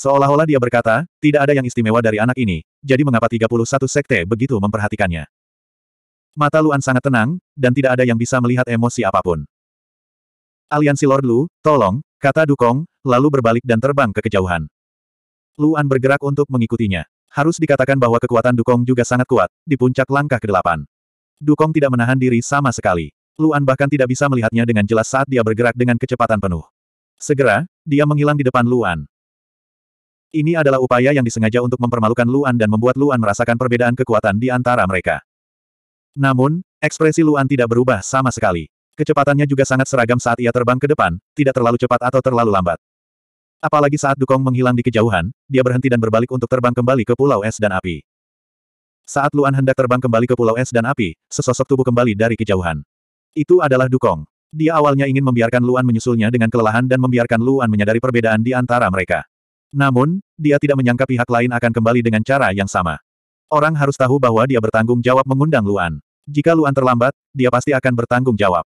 Seolah-olah dia berkata, tidak ada yang istimewa dari anak ini, jadi mengapa 31 sekte begitu memperhatikannya. Mata Luan sangat tenang, dan tidak ada yang bisa melihat emosi apapun. Aliansi Lord Lu, tolong, kata Dukong, lalu berbalik dan terbang ke kejauhan. Luan bergerak untuk mengikutinya. Harus dikatakan bahwa kekuatan Dukong juga sangat kuat, di puncak langkah ke-8. Dukong tidak menahan diri sama sekali. Luan bahkan tidak bisa melihatnya dengan jelas saat dia bergerak dengan kecepatan penuh. Segera, dia menghilang di depan Luan. Ini adalah upaya yang disengaja untuk mempermalukan Luan dan membuat Luan merasakan perbedaan kekuatan di antara mereka. Namun, ekspresi Luan tidak berubah sama sekali. Kecepatannya juga sangat seragam saat ia terbang ke depan, tidak terlalu cepat atau terlalu lambat. Apalagi saat Dukong menghilang di kejauhan, dia berhenti dan berbalik untuk terbang kembali ke Pulau Es dan Api. Saat Luan hendak terbang kembali ke Pulau Es dan Api, sesosok tubuh kembali dari kejauhan. Itu adalah Dukong. Dia awalnya ingin membiarkan Luan menyusulnya dengan kelelahan dan membiarkan Luan menyadari perbedaan di antara mereka. Namun, dia tidak menyangka pihak lain akan kembali dengan cara yang sama. Orang harus tahu bahwa dia bertanggung jawab mengundang Luan. Jika Luan terlambat, dia pasti akan bertanggung jawab.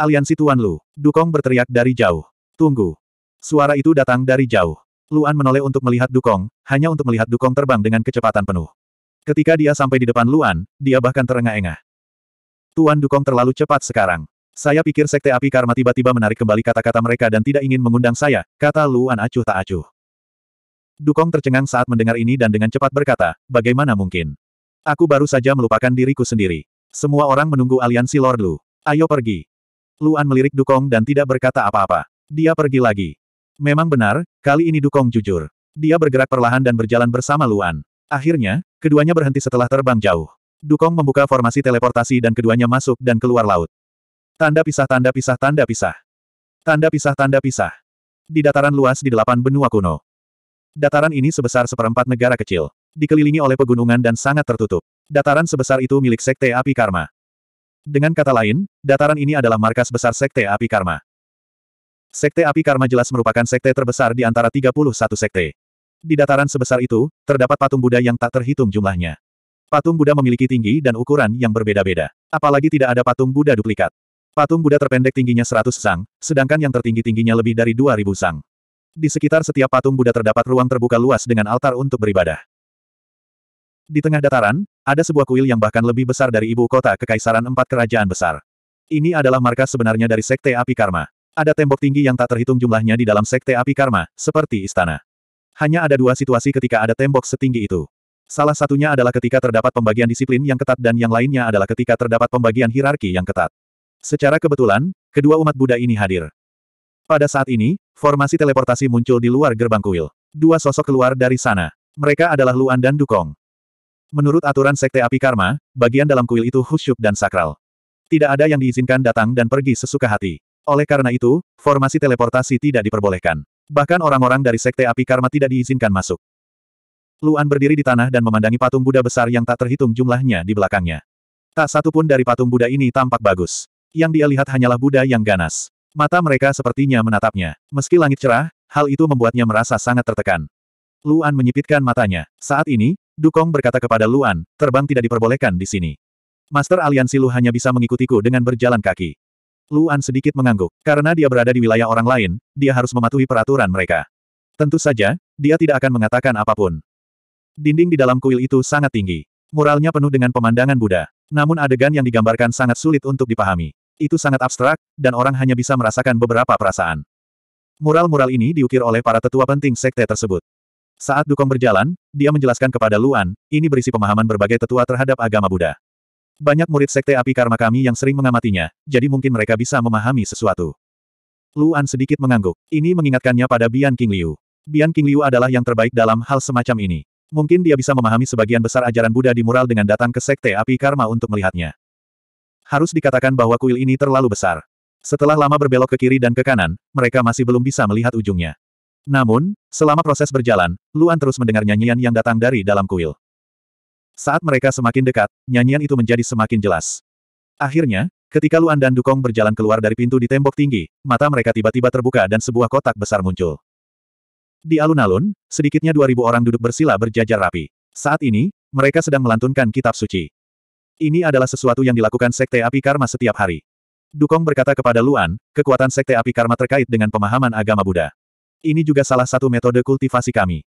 Aliansi Tuan Lu, Dukong berteriak dari jauh. Tunggu. Suara itu datang dari jauh. Luan menoleh untuk melihat Dukong, hanya untuk melihat Dukong terbang dengan kecepatan penuh. Ketika dia sampai di depan Luan, dia bahkan terengah-engah. Tuan Dukong terlalu cepat sekarang. Saya pikir Sekte Api Karma tiba-tiba menarik kembali kata-kata mereka dan tidak ingin mengundang saya, kata Luan acuh tak acuh. Dukong tercengang saat mendengar ini dan dengan cepat berkata, bagaimana mungkin? Aku baru saja melupakan diriku sendiri. Semua orang menunggu aliansi Lord Lu. Ayo pergi. Luan melirik Dukong dan tidak berkata apa-apa. Dia pergi lagi. Memang benar, kali ini Dukong jujur. Dia bergerak perlahan dan berjalan bersama Luan. Akhirnya, keduanya berhenti setelah terbang jauh. Dukong membuka formasi teleportasi dan keduanya masuk dan keluar laut. Tanda pisah tanda pisah tanda pisah. Tanda pisah tanda pisah. Di dataran luas di delapan benua kuno. Dataran ini sebesar seperempat negara kecil. Dikelilingi oleh pegunungan dan sangat tertutup. Dataran sebesar itu milik Sekte Api Karma. Dengan kata lain, dataran ini adalah markas besar Sekte Api Karma. Sekte Api Karma jelas merupakan sekte terbesar di antara 31 sekte. Di dataran sebesar itu, terdapat patung Buddha yang tak terhitung jumlahnya. Patung Buddha memiliki tinggi dan ukuran yang berbeda-beda. Apalagi tidak ada patung Buddha duplikat. Patung Buddha terpendek tingginya 100 sang, sedangkan yang tertinggi-tingginya lebih dari 2000 sang. Di sekitar setiap patung Buddha terdapat ruang terbuka luas dengan altar untuk beribadah. Di tengah dataran, ada sebuah kuil yang bahkan lebih besar dari ibu kota kekaisaran empat kerajaan besar. Ini adalah markas sebenarnya dari Sekte Api Karma. Ada tembok tinggi yang tak terhitung jumlahnya di dalam Sekte Api Karma, seperti istana. Hanya ada dua situasi ketika ada tembok setinggi itu. Salah satunya adalah ketika terdapat pembagian disiplin yang ketat dan yang lainnya adalah ketika terdapat pembagian hierarki yang ketat. Secara kebetulan, kedua umat Buddha ini hadir. Pada saat ini, formasi teleportasi muncul di luar gerbang kuil. Dua sosok keluar dari sana. Mereka adalah Luan dan Dukong. Menurut aturan Sekte Api Karma, bagian dalam kuil itu khusyuk dan sakral. Tidak ada yang diizinkan datang dan pergi sesuka hati. Oleh karena itu, formasi teleportasi tidak diperbolehkan. Bahkan orang-orang dari Sekte Api Karma tidak diizinkan masuk. Luan berdiri di tanah dan memandangi patung Buddha besar yang tak terhitung jumlahnya di belakangnya. Tak satu pun dari patung Buddha ini tampak bagus. Yang dia lihat hanyalah Buddha yang ganas. Mata mereka sepertinya menatapnya. Meski langit cerah, hal itu membuatnya merasa sangat tertekan. Luan menyipitkan matanya. Saat ini, Dukong berkata kepada Luan, terbang tidak diperbolehkan di sini. Master Aliansi Lu hanya bisa mengikutiku dengan berjalan kaki. Luan sedikit mengangguk. Karena dia berada di wilayah orang lain, dia harus mematuhi peraturan mereka. Tentu saja, dia tidak akan mengatakan apapun. Dinding di dalam kuil itu sangat tinggi. Muralnya penuh dengan pemandangan Buddha. Namun adegan yang digambarkan sangat sulit untuk dipahami. Itu sangat abstrak, dan orang hanya bisa merasakan beberapa perasaan. Mural-mural ini diukir oleh para tetua penting sekte tersebut. Saat Dukong berjalan, dia menjelaskan kepada Luan, ini berisi pemahaman berbagai tetua terhadap agama Buddha. Banyak murid sekte api karma kami yang sering mengamatinya, jadi mungkin mereka bisa memahami sesuatu. Luan sedikit mengangguk. Ini mengingatkannya pada Bian King Liu. Bian King Liu adalah yang terbaik dalam hal semacam ini. Mungkin dia bisa memahami sebagian besar ajaran Buddha di mural dengan datang ke sekte api karma untuk melihatnya. Harus dikatakan bahwa kuil ini terlalu besar. Setelah lama berbelok ke kiri dan ke kanan, mereka masih belum bisa melihat ujungnya. Namun, selama proses berjalan, Luan terus mendengar nyanyian yang datang dari dalam kuil. Saat mereka semakin dekat, nyanyian itu menjadi semakin jelas. Akhirnya, ketika Luan dan Dukong berjalan keluar dari pintu di tembok tinggi, mata mereka tiba-tiba terbuka dan sebuah kotak besar muncul. Di alun-alun, sedikitnya 2.000 orang duduk bersila berjajar rapi. Saat ini, mereka sedang melantunkan kitab suci. Ini adalah sesuatu yang dilakukan Sekte Api Karma setiap hari. Dukong berkata kepada Luan, kekuatan Sekte Api Karma terkait dengan pemahaman agama Buddha. Ini juga salah satu metode kultivasi kami.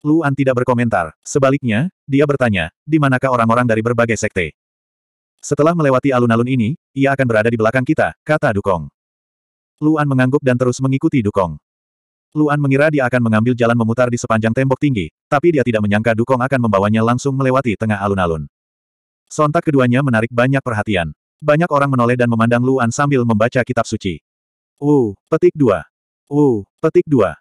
Luan tidak berkomentar, sebaliknya, dia bertanya, di manakah orang-orang dari berbagai sekte? Setelah melewati alun-alun ini, ia akan berada di belakang kita, kata Dukong. Luan mengangguk dan terus mengikuti Dukong. Luan mengira dia akan mengambil jalan memutar di sepanjang tembok tinggi, tapi dia tidak menyangka Dukong akan membawanya langsung melewati tengah alun-alun. Sontak keduanya menarik banyak perhatian. Banyak orang menoleh dan memandang Luan sambil membaca kitab suci. Uh, petik dua. Uh, petik dua.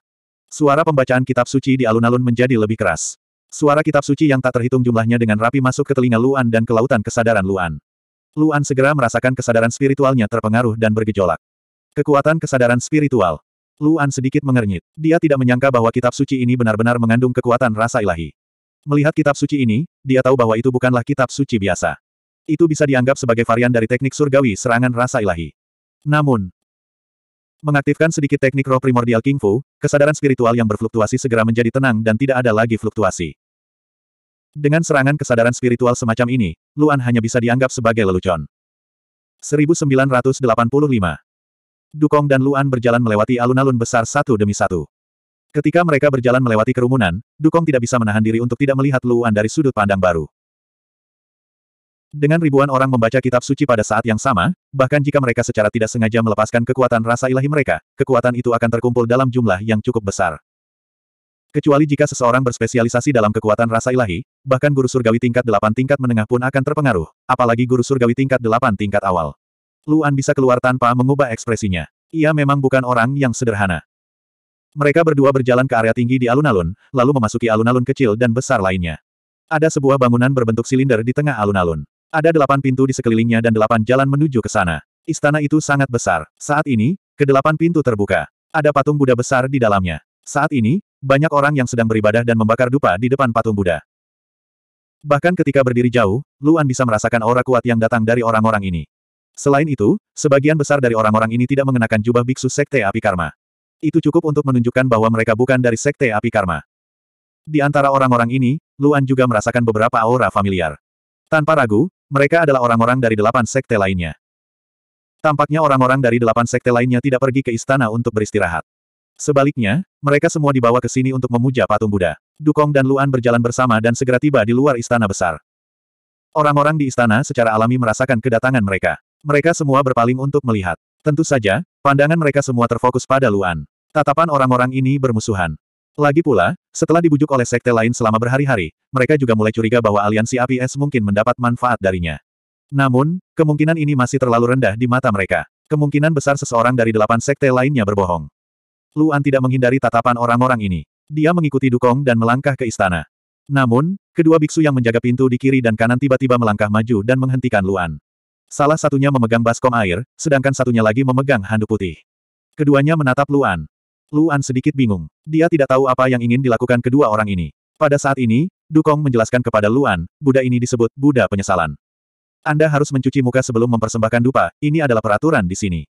Suara pembacaan kitab suci di alun-alun menjadi lebih keras. Suara kitab suci yang tak terhitung jumlahnya dengan rapi masuk ke telinga Luan dan ke lautan kesadaran Luan. Luan segera merasakan kesadaran spiritualnya terpengaruh dan bergejolak. Kekuatan kesadaran spiritual. Luan sedikit mengernyit. Dia tidak menyangka bahwa kitab suci ini benar-benar mengandung kekuatan rasa ilahi. Melihat kitab suci ini, dia tahu bahwa itu bukanlah kitab suci biasa. Itu bisa dianggap sebagai varian dari teknik surgawi serangan rasa ilahi. Namun, Mengaktifkan sedikit teknik roh primordial King Fu, kesadaran spiritual yang berfluktuasi segera menjadi tenang dan tidak ada lagi fluktuasi. Dengan serangan kesadaran spiritual semacam ini, Luan hanya bisa dianggap sebagai lelucon. 1985 Dukong dan Luan berjalan melewati alun-alun besar satu demi satu. Ketika mereka berjalan melewati kerumunan, Dukong tidak bisa menahan diri untuk tidak melihat Luan dari sudut pandang baru. Dengan ribuan orang membaca kitab suci pada saat yang sama, bahkan jika mereka secara tidak sengaja melepaskan kekuatan rasa ilahi mereka, kekuatan itu akan terkumpul dalam jumlah yang cukup besar. Kecuali jika seseorang berspesialisasi dalam kekuatan rasa ilahi, bahkan guru surgawi tingkat delapan tingkat menengah pun akan terpengaruh, apalagi guru surgawi tingkat delapan tingkat awal. Luan bisa keluar tanpa mengubah ekspresinya. Ia memang bukan orang yang sederhana. Mereka berdua berjalan ke area tinggi di alun-alun, lalu memasuki alun-alun kecil dan besar lainnya. Ada sebuah bangunan berbentuk silinder di tengah alun-alun. Ada delapan pintu di sekelilingnya dan delapan jalan menuju ke sana. Istana itu sangat besar. Saat ini, kedelapan pintu terbuka. Ada patung Buddha besar di dalamnya. Saat ini, banyak orang yang sedang beribadah dan membakar dupa di depan patung Buddha. Bahkan ketika berdiri jauh, Luan bisa merasakan aura kuat yang datang dari orang-orang ini. Selain itu, sebagian besar dari orang-orang ini tidak mengenakan jubah biksu Sekte Api Karma. Itu cukup untuk menunjukkan bahwa mereka bukan dari Sekte Api Karma. Di antara orang-orang ini, Luan juga merasakan beberapa aura familiar. Tanpa ragu, mereka adalah orang-orang dari delapan sekte lainnya. Tampaknya orang-orang dari delapan sekte lainnya tidak pergi ke istana untuk beristirahat. Sebaliknya, mereka semua dibawa ke sini untuk memuja patung Buddha. Dukong dan Luan berjalan bersama dan segera tiba di luar istana besar. Orang-orang di istana secara alami merasakan kedatangan mereka. Mereka semua berpaling untuk melihat. Tentu saja, pandangan mereka semua terfokus pada Luan. Tatapan orang-orang ini bermusuhan. Lagi pula, setelah dibujuk oleh sekte lain selama berhari-hari, mereka juga mulai curiga bahwa aliansi APS mungkin mendapat manfaat darinya. Namun, kemungkinan ini masih terlalu rendah di mata mereka. Kemungkinan besar seseorang dari delapan sekte lainnya berbohong. Luan tidak menghindari tatapan orang-orang ini. Dia mengikuti Dukong dan melangkah ke istana. Namun, kedua biksu yang menjaga pintu di kiri dan kanan tiba-tiba melangkah maju dan menghentikan Luan. Salah satunya memegang baskom air, sedangkan satunya lagi memegang handuk putih. Keduanya menatap Luan. Luan sedikit bingung. Dia tidak tahu apa yang ingin dilakukan kedua orang ini. Pada saat ini, Dukong menjelaskan kepada Luan, Buddha ini disebut Buddha penyesalan. Anda harus mencuci muka sebelum mempersembahkan dupa, ini adalah peraturan di sini.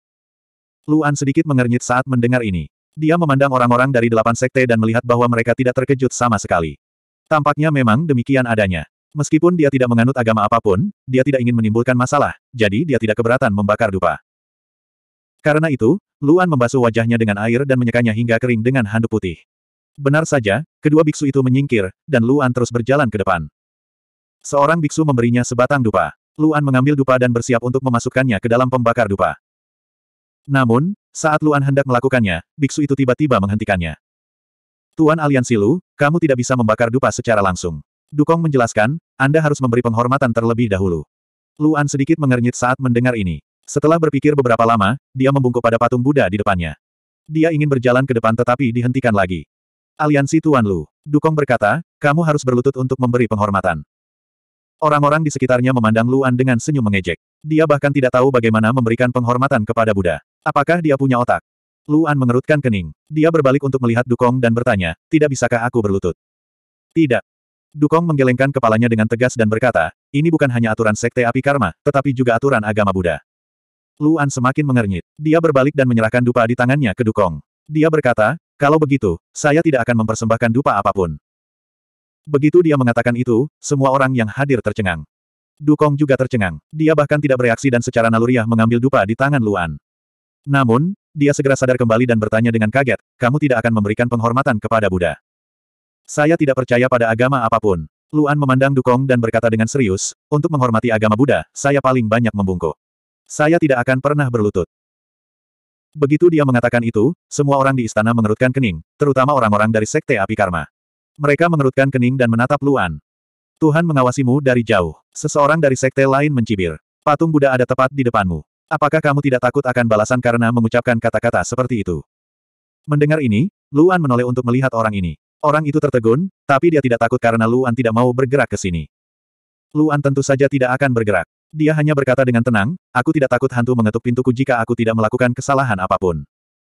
Luan sedikit mengernyit saat mendengar ini. Dia memandang orang-orang dari delapan sekte dan melihat bahwa mereka tidak terkejut sama sekali. Tampaknya memang demikian adanya. Meskipun dia tidak menganut agama apapun, dia tidak ingin menimbulkan masalah, jadi dia tidak keberatan membakar dupa. Karena itu, Luan membasuh wajahnya dengan air dan menyekanya hingga kering dengan handuk putih. Benar saja, kedua biksu itu menyingkir, dan Luan terus berjalan ke depan. Seorang biksu memberinya sebatang dupa. Luan mengambil dupa dan bersiap untuk memasukkannya ke dalam pembakar dupa. Namun, saat Luan hendak melakukannya, biksu itu tiba-tiba menghentikannya. Tuan Aliansi Lu, kamu tidak bisa membakar dupa secara langsung. Dukong menjelaskan, Anda harus memberi penghormatan terlebih dahulu. Luan sedikit mengernyit saat mendengar ini. Setelah berpikir beberapa lama, dia membungkuk pada patung Buddha di depannya. Dia ingin berjalan ke depan tetapi dihentikan lagi. Aliansi Tuan Lu. Dukong berkata, kamu harus berlutut untuk memberi penghormatan. Orang-orang di sekitarnya memandang Luan dengan senyum mengejek. Dia bahkan tidak tahu bagaimana memberikan penghormatan kepada Buddha. Apakah dia punya otak? Luan mengerutkan kening. Dia berbalik untuk melihat Dukong dan bertanya, tidak bisakah aku berlutut? Tidak. Dukong menggelengkan kepalanya dengan tegas dan berkata, ini bukan hanya aturan sekte api karma, tetapi juga aturan agama Buddha. Luan semakin mengernyit. Dia berbalik dan menyerahkan dupa di tangannya ke Dukong. Dia berkata, kalau begitu, saya tidak akan mempersembahkan dupa apapun. Begitu dia mengatakan itu, semua orang yang hadir tercengang. Dukong juga tercengang. Dia bahkan tidak bereaksi dan secara naluriah mengambil dupa di tangan Luan. Namun, dia segera sadar kembali dan bertanya dengan kaget, kamu tidak akan memberikan penghormatan kepada Buddha. Saya tidak percaya pada agama apapun. Luan memandang Dukong dan berkata dengan serius, untuk menghormati agama Buddha, saya paling banyak membungkuk. Saya tidak akan pernah berlutut. Begitu dia mengatakan itu, semua orang di istana mengerutkan kening, terutama orang-orang dari Sekte Api Karma. Mereka mengerutkan kening dan menatap Luan. Tuhan mengawasimu dari jauh. Seseorang dari Sekte lain mencibir. Patung Buddha ada tepat di depanmu. Apakah kamu tidak takut akan balasan karena mengucapkan kata-kata seperti itu? Mendengar ini, Luan menoleh untuk melihat orang ini. Orang itu tertegun, tapi dia tidak takut karena Luan tidak mau bergerak ke sini. Luan tentu saja tidak akan bergerak. Dia hanya berkata dengan tenang, aku tidak takut hantu mengetuk pintuku jika aku tidak melakukan kesalahan apapun.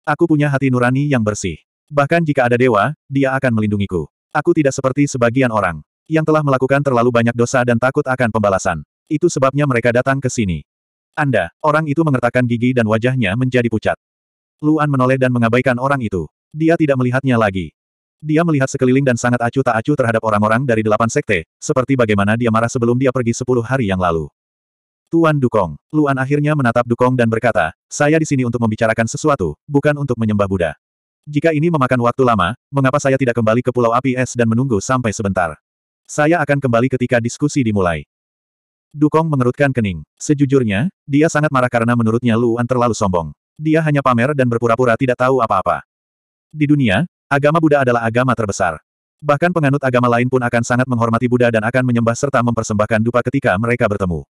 Aku punya hati nurani yang bersih. Bahkan jika ada dewa, dia akan melindungiku. Aku tidak seperti sebagian orang yang telah melakukan terlalu banyak dosa dan takut akan pembalasan. Itu sebabnya mereka datang ke sini. Anda, orang itu mengertakkan gigi dan wajahnya menjadi pucat. Luan menoleh dan mengabaikan orang itu. Dia tidak melihatnya lagi. Dia melihat sekeliling dan sangat acuh tak acuh terhadap orang-orang dari delapan sekte, seperti bagaimana dia marah sebelum dia pergi sepuluh hari yang lalu. Tuan Dukong. Luan akhirnya menatap Dukong dan berkata, saya di sini untuk membicarakan sesuatu, bukan untuk menyembah Buddha. Jika ini memakan waktu lama, mengapa saya tidak kembali ke Pulau Api Es dan menunggu sampai sebentar? Saya akan kembali ketika diskusi dimulai. Dukong mengerutkan kening. Sejujurnya, dia sangat marah karena menurutnya Luan terlalu sombong. Dia hanya pamer dan berpura-pura tidak tahu apa-apa. Di dunia, agama Buddha adalah agama terbesar. Bahkan penganut agama lain pun akan sangat menghormati Buddha dan akan menyembah serta mempersembahkan dupa ketika mereka bertemu.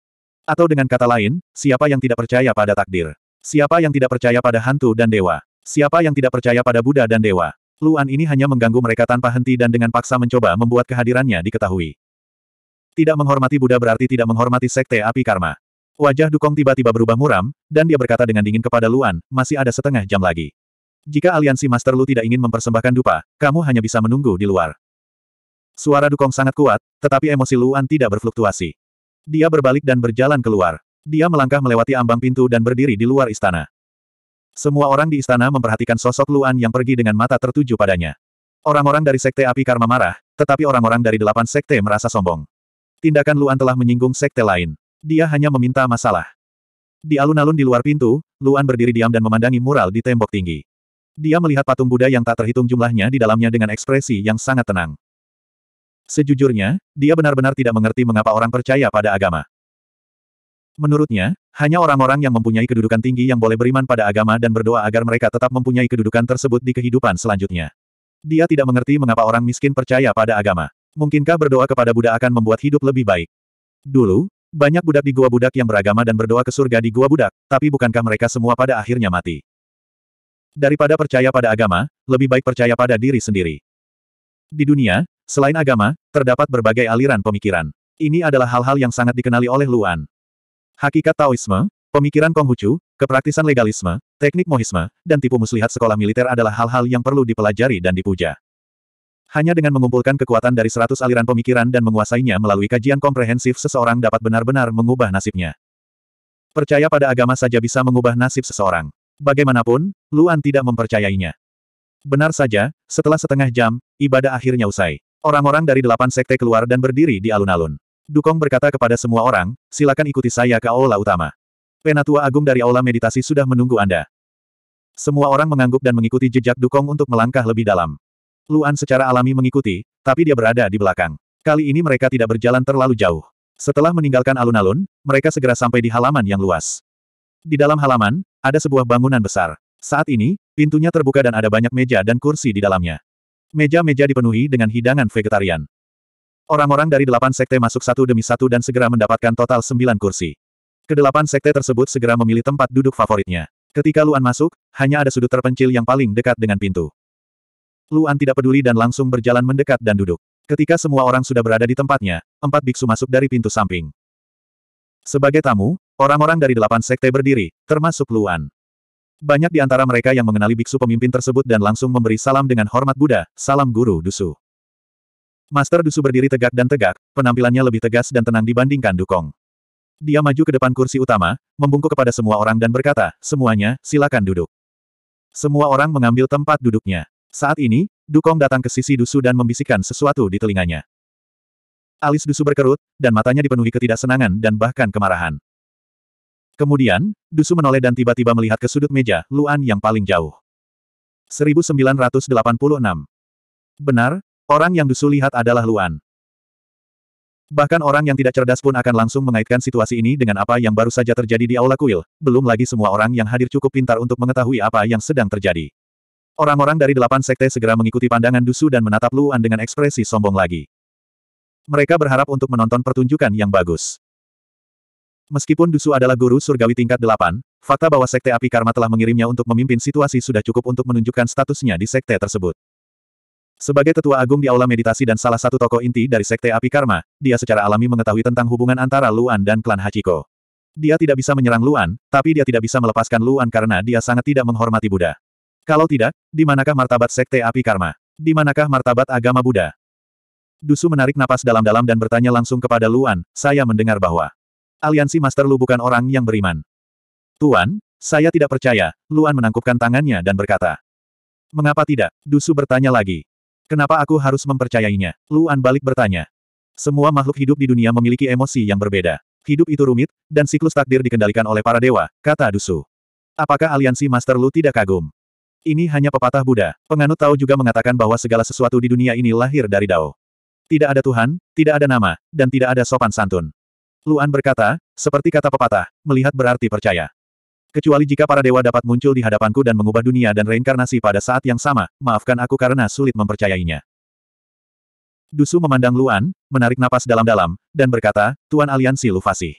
Atau dengan kata lain, siapa yang tidak percaya pada takdir? Siapa yang tidak percaya pada hantu dan dewa? Siapa yang tidak percaya pada Buddha dan dewa? Luan ini hanya mengganggu mereka tanpa henti dan dengan paksa mencoba membuat kehadirannya diketahui. Tidak menghormati Buddha berarti tidak menghormati sekte api karma. Wajah Dukong tiba-tiba berubah muram, dan dia berkata dengan dingin kepada Luan, masih ada setengah jam lagi. Jika aliansi Master Lu tidak ingin mempersembahkan dupa, kamu hanya bisa menunggu di luar. Suara Dukong sangat kuat, tetapi emosi Luan tidak berfluktuasi. Dia berbalik dan berjalan keluar. Dia melangkah melewati ambang pintu dan berdiri di luar istana. Semua orang di istana memperhatikan sosok Luan yang pergi dengan mata tertuju padanya. Orang-orang dari Sekte Api Karma marah, tetapi orang-orang dari delapan sekte merasa sombong. Tindakan Luan telah menyinggung sekte lain. Dia hanya meminta masalah. Di alun-alun di luar pintu, Luan berdiri diam dan memandangi mural di tembok tinggi. Dia melihat patung Buddha yang tak terhitung jumlahnya di dalamnya dengan ekspresi yang sangat tenang. Sejujurnya, dia benar-benar tidak mengerti mengapa orang percaya pada agama. Menurutnya, hanya orang-orang yang mempunyai kedudukan tinggi yang boleh beriman pada agama dan berdoa agar mereka tetap mempunyai kedudukan tersebut di kehidupan selanjutnya. Dia tidak mengerti mengapa orang miskin percaya pada agama. Mungkinkah berdoa kepada Buddha akan membuat hidup lebih baik? Dulu, banyak budak di gua budak yang beragama dan berdoa ke surga di gua budak, tapi bukankah mereka semua pada akhirnya mati? Daripada percaya pada agama, lebih baik percaya pada diri sendiri. Di dunia, selain agama, terdapat berbagai aliran pemikiran. Ini adalah hal-hal yang sangat dikenali oleh Luan. Hakikat Taoisme, pemikiran Konghucu, kepraktisan legalisme, teknik mohisme, dan tipu muslihat sekolah militer adalah hal-hal yang perlu dipelajari dan dipuja. Hanya dengan mengumpulkan kekuatan dari seratus aliran pemikiran dan menguasainya melalui kajian komprehensif seseorang dapat benar-benar mengubah nasibnya. Percaya pada agama saja bisa mengubah nasib seseorang. Bagaimanapun, Luan tidak mempercayainya. Benar saja, setelah setengah jam, ibadah akhirnya usai. Orang-orang dari delapan sekte keluar dan berdiri di alun-alun. Dukong berkata kepada semua orang, silakan ikuti saya ke aula utama. Penatua Agung dari aula meditasi sudah menunggu Anda. Semua orang mengangguk dan mengikuti jejak Dukong untuk melangkah lebih dalam. Luan secara alami mengikuti, tapi dia berada di belakang. Kali ini mereka tidak berjalan terlalu jauh. Setelah meninggalkan alun-alun, mereka segera sampai di halaman yang luas. Di dalam halaman, ada sebuah bangunan besar. Saat ini, Pintunya terbuka dan ada banyak meja dan kursi di dalamnya. Meja-meja dipenuhi dengan hidangan vegetarian. Orang-orang dari delapan sekte masuk satu demi satu dan segera mendapatkan total sembilan kursi. Kedelapan sekte tersebut segera memilih tempat duduk favoritnya. Ketika Luan masuk, hanya ada sudut terpencil yang paling dekat dengan pintu. Luan tidak peduli dan langsung berjalan mendekat dan duduk. Ketika semua orang sudah berada di tempatnya, empat biksu masuk dari pintu samping. Sebagai tamu, orang-orang dari delapan sekte berdiri, termasuk Luan. Banyak di antara mereka yang mengenali biksu pemimpin tersebut dan langsung memberi salam dengan hormat Buddha, salam guru Dusu. Master Dusu berdiri tegak dan tegak, penampilannya lebih tegas dan tenang dibandingkan Dukong. Dia maju ke depan kursi utama, membungkuk kepada semua orang dan berkata, semuanya, silakan duduk. Semua orang mengambil tempat duduknya. Saat ini, Dukong datang ke sisi Dusu dan membisikkan sesuatu di telinganya. Alis Dusu berkerut, dan matanya dipenuhi ketidaksenangan dan bahkan kemarahan. Kemudian, Dusu menoleh dan tiba-tiba melihat ke sudut meja Luan yang paling jauh. 1986. Benar, orang yang Dusu lihat adalah Luan. Bahkan orang yang tidak cerdas pun akan langsung mengaitkan situasi ini dengan apa yang baru saja terjadi di Aula Kuil, belum lagi semua orang yang hadir cukup pintar untuk mengetahui apa yang sedang terjadi. Orang-orang dari delapan sekte segera mengikuti pandangan Dusu dan menatap Luan dengan ekspresi sombong lagi. Mereka berharap untuk menonton pertunjukan yang bagus. Meskipun Dusu adalah guru surgawi tingkat delapan, fakta bahwa Sekte Api Karma telah mengirimnya untuk memimpin situasi sudah cukup untuk menunjukkan statusnya di Sekte tersebut. Sebagai tetua agung di aula meditasi dan salah satu tokoh inti dari Sekte Api Karma, dia secara alami mengetahui tentang hubungan antara Luan dan klan Hachiko. Dia tidak bisa menyerang Luan, tapi dia tidak bisa melepaskan Luan karena dia sangat tidak menghormati Buddha. Kalau tidak, di manakah martabat Sekte Api Karma? Di manakah martabat agama Buddha? Dusu menarik napas dalam-dalam dan bertanya langsung kepada Luan, saya mendengar bahwa Aliansi Master Lu bukan orang yang beriman. Tuan, saya tidak percaya, Luan menangkupkan tangannya dan berkata. Mengapa tidak? Dusu bertanya lagi. Kenapa aku harus mempercayainya? Luan balik bertanya. Semua makhluk hidup di dunia memiliki emosi yang berbeda. Hidup itu rumit, dan siklus takdir dikendalikan oleh para dewa, kata Dusu. Apakah aliansi Master Lu tidak kagum? Ini hanya pepatah Buddha. Penganut Tao juga mengatakan bahwa segala sesuatu di dunia ini lahir dari Dao. Tidak ada Tuhan, tidak ada nama, dan tidak ada sopan santun. Luan berkata, seperti kata pepatah, melihat berarti percaya. Kecuali jika para dewa dapat muncul di hadapanku dan mengubah dunia dan reinkarnasi pada saat yang sama, maafkan aku karena sulit mempercayainya. Dusu memandang Luan, menarik napas dalam-dalam, dan berkata, Tuan Aliansi Lufasi.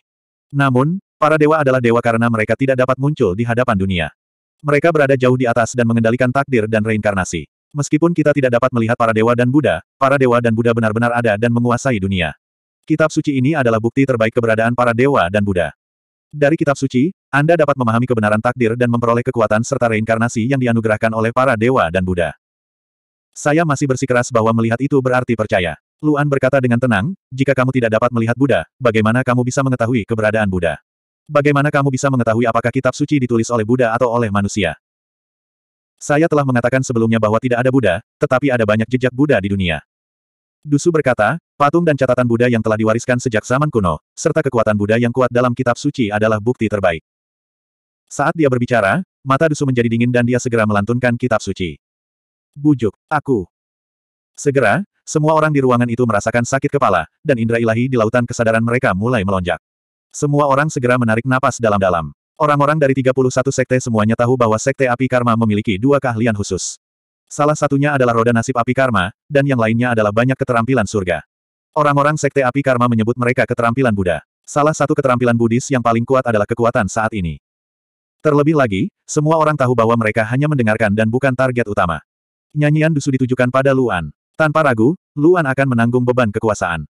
Namun, para dewa adalah dewa karena mereka tidak dapat muncul di hadapan dunia. Mereka berada jauh di atas dan mengendalikan takdir dan reinkarnasi. Meskipun kita tidak dapat melihat para dewa dan Buddha, para dewa dan Buddha benar-benar ada dan menguasai dunia. Kitab suci ini adalah bukti terbaik keberadaan para dewa dan Buddha. Dari kitab suci, Anda dapat memahami kebenaran takdir dan memperoleh kekuatan serta reinkarnasi yang dianugerahkan oleh para dewa dan Buddha. Saya masih bersikeras bahwa melihat itu berarti percaya. Luan berkata dengan tenang, jika kamu tidak dapat melihat Buddha, bagaimana kamu bisa mengetahui keberadaan Buddha? Bagaimana kamu bisa mengetahui apakah kitab suci ditulis oleh Buddha atau oleh manusia? Saya telah mengatakan sebelumnya bahwa tidak ada Buddha, tetapi ada banyak jejak Buddha di dunia. Dusu berkata, Patung dan catatan Buddha yang telah diwariskan sejak zaman kuno, serta kekuatan Buddha yang kuat dalam kitab suci adalah bukti terbaik. Saat dia berbicara, mata Dusu menjadi dingin dan dia segera melantunkan kitab suci. Bujuk, aku. Segera, semua orang di ruangan itu merasakan sakit kepala, dan indera ilahi di lautan kesadaran mereka mulai melonjak. Semua orang segera menarik napas dalam-dalam. Orang-orang dari 31 sekte semuanya tahu bahwa sekte api karma memiliki dua keahlian khusus. Salah satunya adalah roda nasib api karma, dan yang lainnya adalah banyak keterampilan surga. Orang-orang Sekte Api Karma menyebut mereka keterampilan Buddha. Salah satu keterampilan Buddhis yang paling kuat adalah kekuatan saat ini. Terlebih lagi, semua orang tahu bahwa mereka hanya mendengarkan dan bukan target utama. Nyanyian dusu ditujukan pada Luan. Tanpa ragu, Luan akan menanggung beban kekuasaan.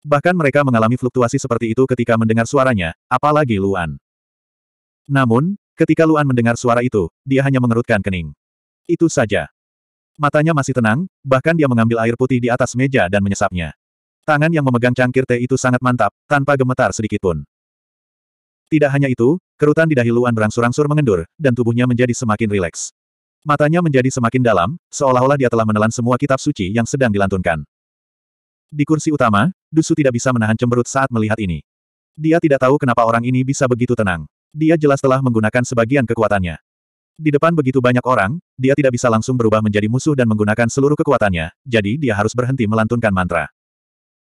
Bahkan mereka mengalami fluktuasi seperti itu ketika mendengar suaranya, apalagi Luan. Namun, ketika Luan mendengar suara itu, dia hanya mengerutkan kening. Itu saja. Matanya masih tenang, bahkan dia mengambil air putih di atas meja dan menyesapnya. Tangan yang memegang cangkir teh itu sangat mantap, tanpa gemetar sedikitpun. Tidak hanya itu, kerutan di dahi Luan berangsur-angsur mengendur, dan tubuhnya menjadi semakin rileks. Matanya menjadi semakin dalam, seolah-olah dia telah menelan semua kitab suci yang sedang dilantunkan. Di kursi utama, Dusu tidak bisa menahan cemberut saat melihat ini. Dia tidak tahu kenapa orang ini bisa begitu tenang. Dia jelas telah menggunakan sebagian kekuatannya. Di depan begitu banyak orang, dia tidak bisa langsung berubah menjadi musuh dan menggunakan seluruh kekuatannya, jadi dia harus berhenti melantunkan mantra.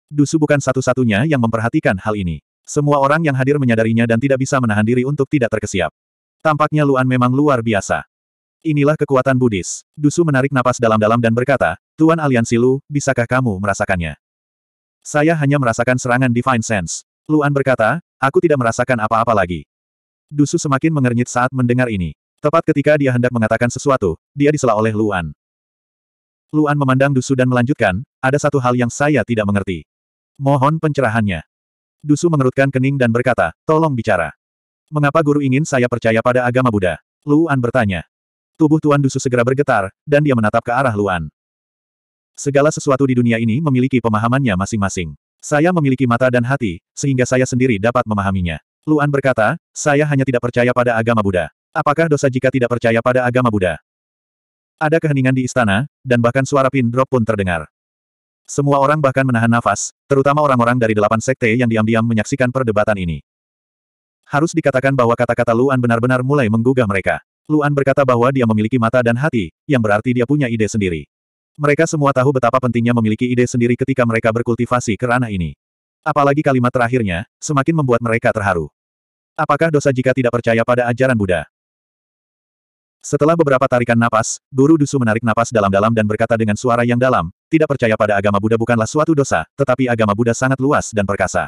Dusu bukan satu-satunya yang memperhatikan hal ini. Semua orang yang hadir menyadarinya dan tidak bisa menahan diri untuk tidak terkesiap. Tampaknya Luan memang luar biasa. Inilah kekuatan Buddhis. Dusu menarik napas dalam-dalam dan berkata, Tuan Aliansi Lu, bisakah kamu merasakannya? Saya hanya merasakan serangan Divine Sense. Luan berkata, aku tidak merasakan apa-apa lagi. Dusu semakin mengernyit saat mendengar ini. Tepat ketika dia hendak mengatakan sesuatu, dia disela oleh Luan. Luan memandang Dusu dan melanjutkan, ada satu hal yang saya tidak mengerti. Mohon pencerahannya. Dusu mengerutkan kening dan berkata, tolong bicara. Mengapa guru ingin saya percaya pada agama Buddha? Luan bertanya. Tubuh Tuan Dusu segera bergetar, dan dia menatap ke arah Luan. Segala sesuatu di dunia ini memiliki pemahamannya masing-masing. Saya memiliki mata dan hati, sehingga saya sendiri dapat memahaminya. Luan berkata, saya hanya tidak percaya pada agama Buddha. Apakah dosa jika tidak percaya pada agama Buddha? Ada keheningan di istana, dan bahkan suara pin drop pun terdengar. Semua orang bahkan menahan nafas, terutama orang-orang dari delapan sekte yang diam-diam menyaksikan perdebatan ini. Harus dikatakan bahwa kata-kata Luan benar-benar mulai menggugah mereka. Luan berkata bahwa dia memiliki mata dan hati, yang berarti dia punya ide sendiri. Mereka semua tahu betapa pentingnya memiliki ide sendiri ketika mereka berkultivasi ke ranah ini. Apalagi kalimat terakhirnya, semakin membuat mereka terharu. Apakah dosa jika tidak percaya pada ajaran Buddha? Setelah beberapa tarikan napas, Guru Dusu menarik napas dalam-dalam dan berkata dengan suara yang dalam, tidak percaya pada agama Buddha bukanlah suatu dosa, tetapi agama Buddha sangat luas dan perkasa.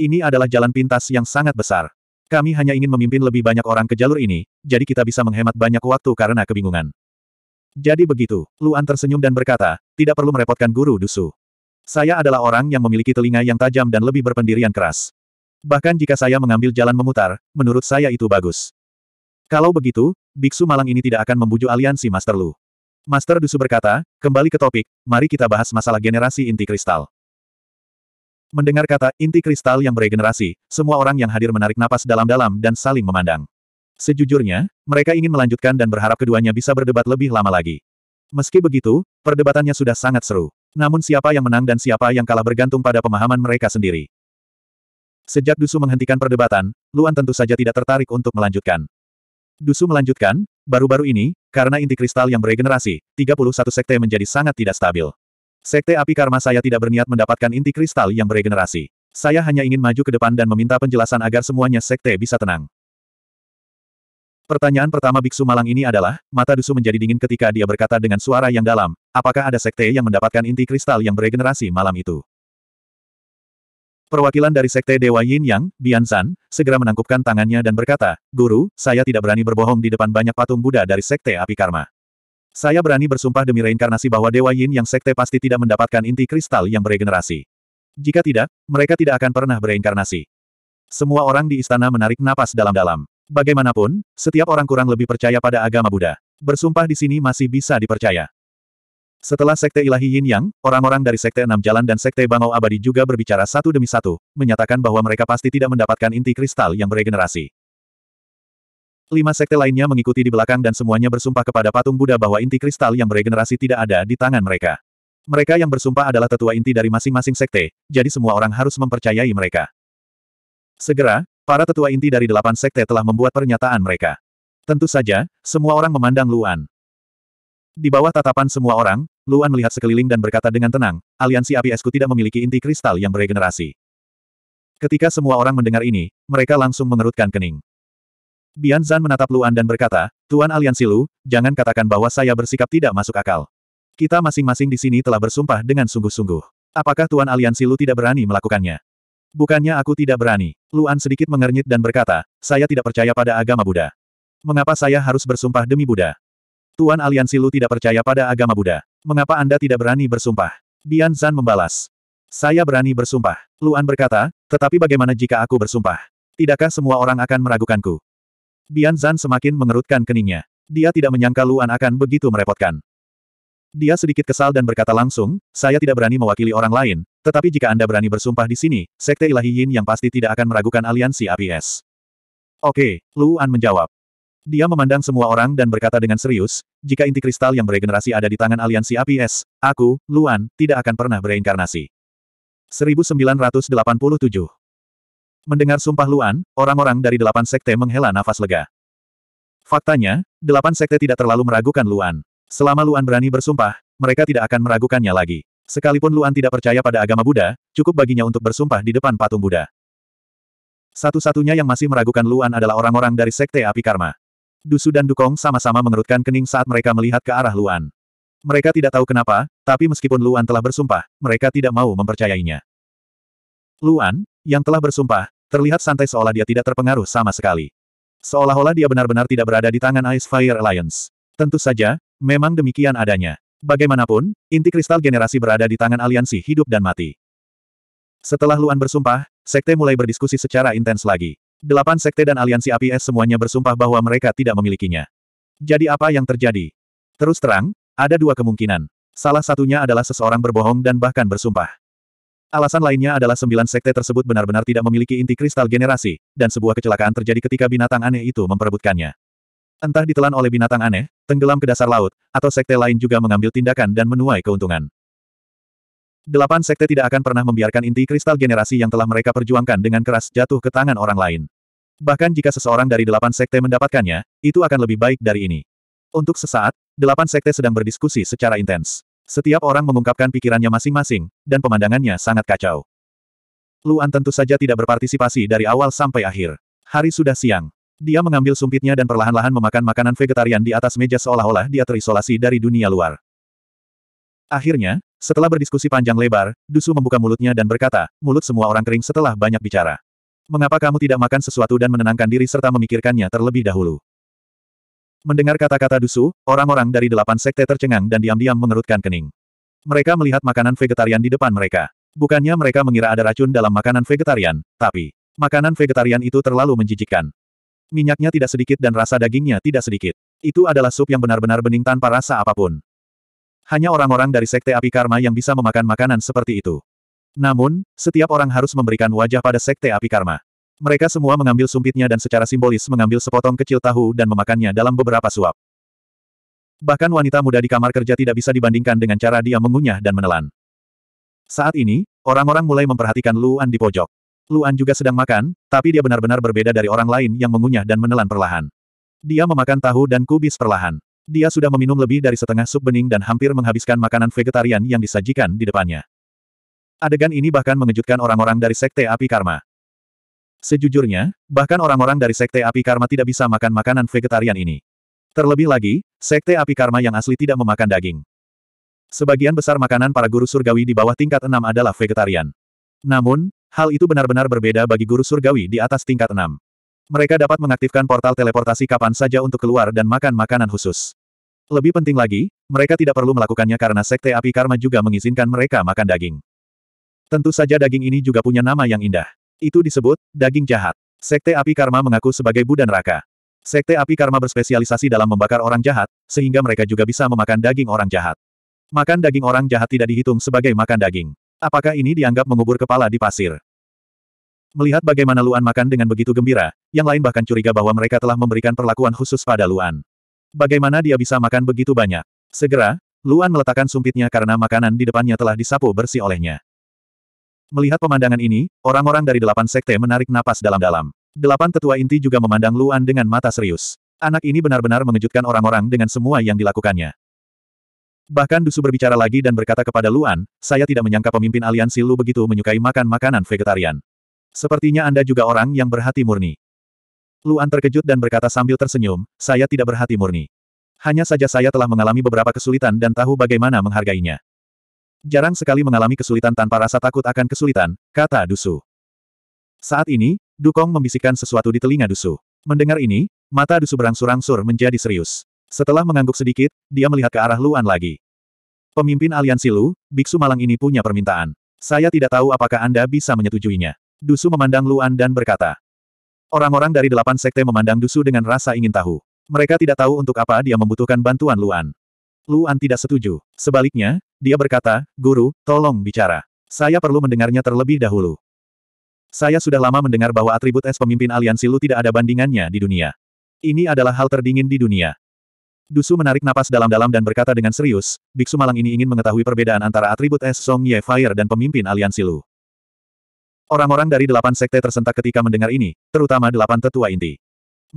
Ini adalah jalan pintas yang sangat besar. Kami hanya ingin memimpin lebih banyak orang ke jalur ini, jadi kita bisa menghemat banyak waktu karena kebingungan. Jadi begitu, Luan tersenyum dan berkata, tidak perlu merepotkan Guru Dusu. Saya adalah orang yang memiliki telinga yang tajam dan lebih berpendirian keras. Bahkan jika saya mengambil jalan memutar, menurut saya itu bagus. Kalau begitu, biksu malang ini tidak akan membujuk aliansi Master Lu. Master Dusu berkata, kembali ke topik, mari kita bahas masalah generasi inti kristal. Mendengar kata inti kristal yang beregenerasi, semua orang yang hadir menarik napas dalam-dalam dan saling memandang. Sejujurnya, mereka ingin melanjutkan dan berharap keduanya bisa berdebat lebih lama lagi. Meski begitu, perdebatannya sudah sangat seru. Namun siapa yang menang dan siapa yang kalah bergantung pada pemahaman mereka sendiri. Sejak Dusu menghentikan perdebatan, Luan tentu saja tidak tertarik untuk melanjutkan. Dusu melanjutkan, baru-baru ini, karena inti kristal yang beregenerasi, 31 sekte menjadi sangat tidak stabil. Sekte api karma saya tidak berniat mendapatkan inti kristal yang beregenerasi. Saya hanya ingin maju ke depan dan meminta penjelasan agar semuanya sekte bisa tenang. Pertanyaan pertama Biksu Malang ini adalah, mata Dusu menjadi dingin ketika dia berkata dengan suara yang dalam, apakah ada sekte yang mendapatkan inti kristal yang beregenerasi malam itu? Perwakilan dari Sekte Dewa Yin Yang, Bian San, segera menangkupkan tangannya dan berkata, Guru, saya tidak berani berbohong di depan banyak patung Buddha dari Sekte Api Karma. Saya berani bersumpah demi reinkarnasi bahwa Dewa Yin Yang Sekte pasti tidak mendapatkan inti kristal yang beregenerasi. Jika tidak, mereka tidak akan pernah bereinkarnasi. Semua orang di istana menarik napas dalam-dalam. Bagaimanapun, setiap orang kurang lebih percaya pada agama Buddha. Bersumpah di sini masih bisa dipercaya. Setelah Sekte Ilahi Yin Yang, orang-orang dari Sekte Enam Jalan dan Sekte Bangau Abadi juga berbicara satu demi satu, menyatakan bahwa mereka pasti tidak mendapatkan inti kristal yang beregenerasi. Lima sekte lainnya mengikuti di belakang dan semuanya bersumpah kepada patung Buddha bahwa inti kristal yang beregenerasi tidak ada di tangan mereka. Mereka yang bersumpah adalah tetua inti dari masing-masing sekte, jadi semua orang harus mempercayai mereka. Segera, para tetua inti dari delapan sekte telah membuat pernyataan mereka. Tentu saja, semua orang memandang Luan. Di bawah tatapan semua orang, Luan melihat sekeliling dan berkata dengan tenang, aliansi api esku tidak memiliki inti kristal yang beregenerasi. Ketika semua orang mendengar ini, mereka langsung mengerutkan kening. Bian Zan menatap Luan dan berkata, Tuan Aliansi Lu, jangan katakan bahwa saya bersikap tidak masuk akal. Kita masing-masing di sini telah bersumpah dengan sungguh-sungguh. Apakah Tuan Aliansi Lu tidak berani melakukannya? Bukannya aku tidak berani. Luan sedikit mengernyit dan berkata, saya tidak percaya pada agama Buddha. Mengapa saya harus bersumpah demi Buddha? Tuan Aliansi Lu tidak percaya pada agama Buddha. Mengapa Anda tidak berani bersumpah? Bian Zan membalas. Saya berani bersumpah. Luan berkata, tetapi bagaimana jika aku bersumpah? Tidakkah semua orang akan meragukanku? Bian Zan semakin mengerutkan keningnya. Dia tidak menyangka Luan akan begitu merepotkan. Dia sedikit kesal dan berkata langsung, saya tidak berani mewakili orang lain, tetapi jika Anda berani bersumpah di sini, Sekte Ilahi Yin yang pasti tidak akan meragukan aliansi APS. Oke, Luan menjawab. Dia memandang semua orang dan berkata dengan serius, jika inti kristal yang beregenerasi ada di tangan aliansi APS, aku, Luan, tidak akan pernah bereinkarnasi. 1987 Mendengar sumpah Luan, orang-orang dari delapan sekte menghela nafas lega. Faktanya, delapan sekte tidak terlalu meragukan Luan. Selama Luan berani bersumpah, mereka tidak akan meragukannya lagi. Sekalipun Luan tidak percaya pada agama Buddha, cukup baginya untuk bersumpah di depan patung Buddha. Satu-satunya yang masih meragukan Luan adalah orang-orang dari Sekte Api Karma. Dusu dan Dukong sama-sama mengerutkan kening saat mereka melihat ke arah Luan. Mereka tidak tahu kenapa, tapi meskipun Luan telah bersumpah, mereka tidak mau mempercayainya. Luan, yang telah bersumpah, terlihat santai seolah dia tidak terpengaruh sama sekali. Seolah-olah dia benar-benar tidak berada di tangan Ice Fire Alliance. Tentu saja, memang demikian adanya. Bagaimanapun, inti kristal generasi berada di tangan aliansi hidup dan mati. Setelah Luan bersumpah, sekte mulai berdiskusi secara intens lagi. Delapan sekte dan aliansi APS semuanya bersumpah bahwa mereka tidak memilikinya. Jadi apa yang terjadi? Terus terang, ada dua kemungkinan. Salah satunya adalah seseorang berbohong dan bahkan bersumpah. Alasan lainnya adalah sembilan sekte tersebut benar-benar tidak memiliki inti kristal generasi, dan sebuah kecelakaan terjadi ketika binatang aneh itu memperebutkannya. Entah ditelan oleh binatang aneh, tenggelam ke dasar laut, atau sekte lain juga mengambil tindakan dan menuai keuntungan. Delapan sekte tidak akan pernah membiarkan inti kristal generasi yang telah mereka perjuangkan dengan keras jatuh ke tangan orang lain. Bahkan jika seseorang dari delapan sekte mendapatkannya, itu akan lebih baik dari ini. Untuk sesaat, delapan sekte sedang berdiskusi secara intens. Setiap orang mengungkapkan pikirannya masing-masing, dan pemandangannya sangat kacau. Luan tentu saja tidak berpartisipasi dari awal sampai akhir. Hari sudah siang. Dia mengambil sumpitnya dan perlahan-lahan memakan makanan vegetarian di atas meja seolah-olah dia terisolasi dari dunia luar. Akhirnya, setelah berdiskusi panjang lebar, Dusu membuka mulutnya dan berkata, mulut semua orang kering setelah banyak bicara. Mengapa kamu tidak makan sesuatu dan menenangkan diri serta memikirkannya terlebih dahulu? Mendengar kata-kata Dusu, orang-orang dari delapan sekte tercengang dan diam-diam mengerutkan kening. Mereka melihat makanan vegetarian di depan mereka. Bukannya mereka mengira ada racun dalam makanan vegetarian, tapi makanan vegetarian itu terlalu menjijikkan. Minyaknya tidak sedikit dan rasa dagingnya tidak sedikit. Itu adalah sup yang benar-benar bening tanpa rasa apapun. Hanya orang-orang dari Sekte Api Karma yang bisa memakan makanan seperti itu. Namun, setiap orang harus memberikan wajah pada Sekte Api Karma. Mereka semua mengambil sumpitnya dan secara simbolis mengambil sepotong kecil tahu dan memakannya dalam beberapa suap. Bahkan wanita muda di kamar kerja tidak bisa dibandingkan dengan cara dia mengunyah dan menelan. Saat ini, orang-orang mulai memperhatikan Luan di pojok. Luan juga sedang makan, tapi dia benar-benar berbeda dari orang lain yang mengunyah dan menelan perlahan. Dia memakan tahu dan kubis perlahan. Dia sudah meminum lebih dari setengah sup bening dan hampir menghabiskan makanan vegetarian yang disajikan di depannya. Adegan ini bahkan mengejutkan orang-orang dari Sekte Api Karma. Sejujurnya, bahkan orang-orang dari Sekte Api Karma tidak bisa makan makanan vegetarian ini. Terlebih lagi, Sekte Api Karma yang asli tidak memakan daging. Sebagian besar makanan para guru surgawi di bawah tingkat 6 adalah vegetarian. Namun, hal itu benar-benar berbeda bagi guru surgawi di atas tingkat 6. Mereka dapat mengaktifkan portal teleportasi kapan saja untuk keluar dan makan makanan khusus. Lebih penting lagi, mereka tidak perlu melakukannya karena Sekte Api Karma juga mengizinkan mereka makan daging. Tentu saja daging ini juga punya nama yang indah. Itu disebut, daging jahat. Sekte Api Karma mengaku sebagai Buddha neraka. Sekte Api Karma berspesialisasi dalam membakar orang jahat, sehingga mereka juga bisa memakan daging orang jahat. Makan daging orang jahat tidak dihitung sebagai makan daging. Apakah ini dianggap mengubur kepala di pasir? Melihat bagaimana Luan makan dengan begitu gembira, yang lain bahkan curiga bahwa mereka telah memberikan perlakuan khusus pada Luan. Bagaimana dia bisa makan begitu banyak? Segera, Luan meletakkan sumpitnya karena makanan di depannya telah disapu bersih olehnya. Melihat pemandangan ini, orang-orang dari delapan sekte menarik napas dalam-dalam. Delapan tetua inti juga memandang Luan dengan mata serius. Anak ini benar-benar mengejutkan orang-orang dengan semua yang dilakukannya. Bahkan Dusu berbicara lagi dan berkata kepada Luan, saya tidak menyangka pemimpin aliansi Lu begitu menyukai makan makanan vegetarian. Sepertinya Anda juga orang yang berhati murni. Luan terkejut dan berkata sambil tersenyum, saya tidak berhati murni. Hanya saja saya telah mengalami beberapa kesulitan dan tahu bagaimana menghargainya. Jarang sekali mengalami kesulitan tanpa rasa takut akan kesulitan, kata Dusu. Saat ini, Dukong membisikkan sesuatu di telinga Dusu. Mendengar ini, mata Dusu berangsur-angsur menjadi serius. Setelah mengangguk sedikit, dia melihat ke arah Luan lagi. Pemimpin aliansi Lu, Biksu Malang ini punya permintaan. Saya tidak tahu apakah Anda bisa menyetujuinya. Dusu memandang Luan dan berkata. Orang-orang dari delapan sekte memandang Dusu dengan rasa ingin tahu. Mereka tidak tahu untuk apa dia membutuhkan bantuan Luan. Luan tidak setuju. Sebaliknya, dia berkata, Guru, tolong bicara. Saya perlu mendengarnya terlebih dahulu. Saya sudah lama mendengar bahwa atribut es pemimpin aliansi Lu tidak ada bandingannya di dunia. Ini adalah hal terdingin di dunia. Dusu menarik napas dalam-dalam dan berkata dengan serius, Biksu Malang ini ingin mengetahui perbedaan antara atribut es Song Ye Fire dan pemimpin aliansi Lu. Orang-orang dari delapan sekte tersentak ketika mendengar ini, terutama delapan tetua inti.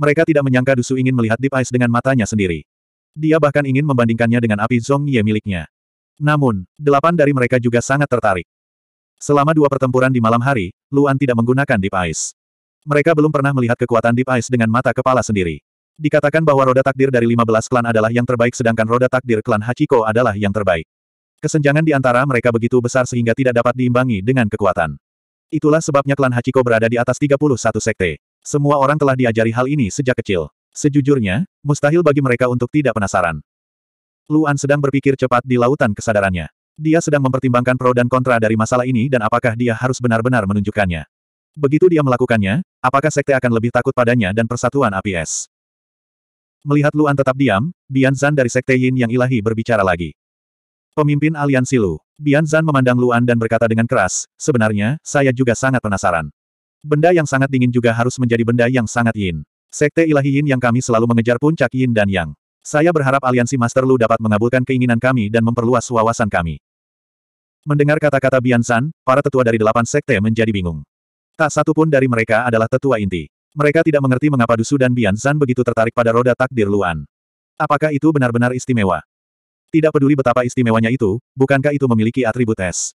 Mereka tidak menyangka Dusu ingin melihat Deep Ice dengan matanya sendiri. Dia bahkan ingin membandingkannya dengan api Zong Ye miliknya. Namun, delapan dari mereka juga sangat tertarik. Selama dua pertempuran di malam hari, Luan tidak menggunakan Deep Ice. Mereka belum pernah melihat kekuatan Deep Ice dengan mata kepala sendiri. Dikatakan bahwa roda takdir dari 15 klan adalah yang terbaik sedangkan roda takdir klan Hachiko adalah yang terbaik. Kesenjangan di antara mereka begitu besar sehingga tidak dapat diimbangi dengan kekuatan. Itulah sebabnya klan Hachiko berada di atas 31 sekte. Semua orang telah diajari hal ini sejak kecil. Sejujurnya, mustahil bagi mereka untuk tidak penasaran. Luan sedang berpikir cepat di lautan kesadarannya. Dia sedang mempertimbangkan pro dan kontra dari masalah ini dan apakah dia harus benar-benar menunjukkannya. Begitu dia melakukannya, apakah sekte akan lebih takut padanya dan persatuan APS? Melihat Luan tetap diam, Bian Zan dari sekte Yin yang ilahi berbicara lagi. Pemimpin aliansi Lu. Bian Zan memandang Luan dan berkata dengan keras, sebenarnya, saya juga sangat penasaran. Benda yang sangat dingin juga harus menjadi benda yang sangat yin. Sekte ilahi yin yang kami selalu mengejar puncak yin dan yang. Saya berharap aliansi Master Lu dapat mengabulkan keinginan kami dan memperluas wawasan kami. Mendengar kata-kata Bian Zan, para tetua dari delapan sekte menjadi bingung. Tak satu pun dari mereka adalah tetua inti. Mereka tidak mengerti mengapa Dusu dan Bian Zan begitu tertarik pada roda takdir Luan. Apakah itu benar-benar istimewa? Tidak peduli betapa istimewanya itu, bukankah itu memiliki atribut es?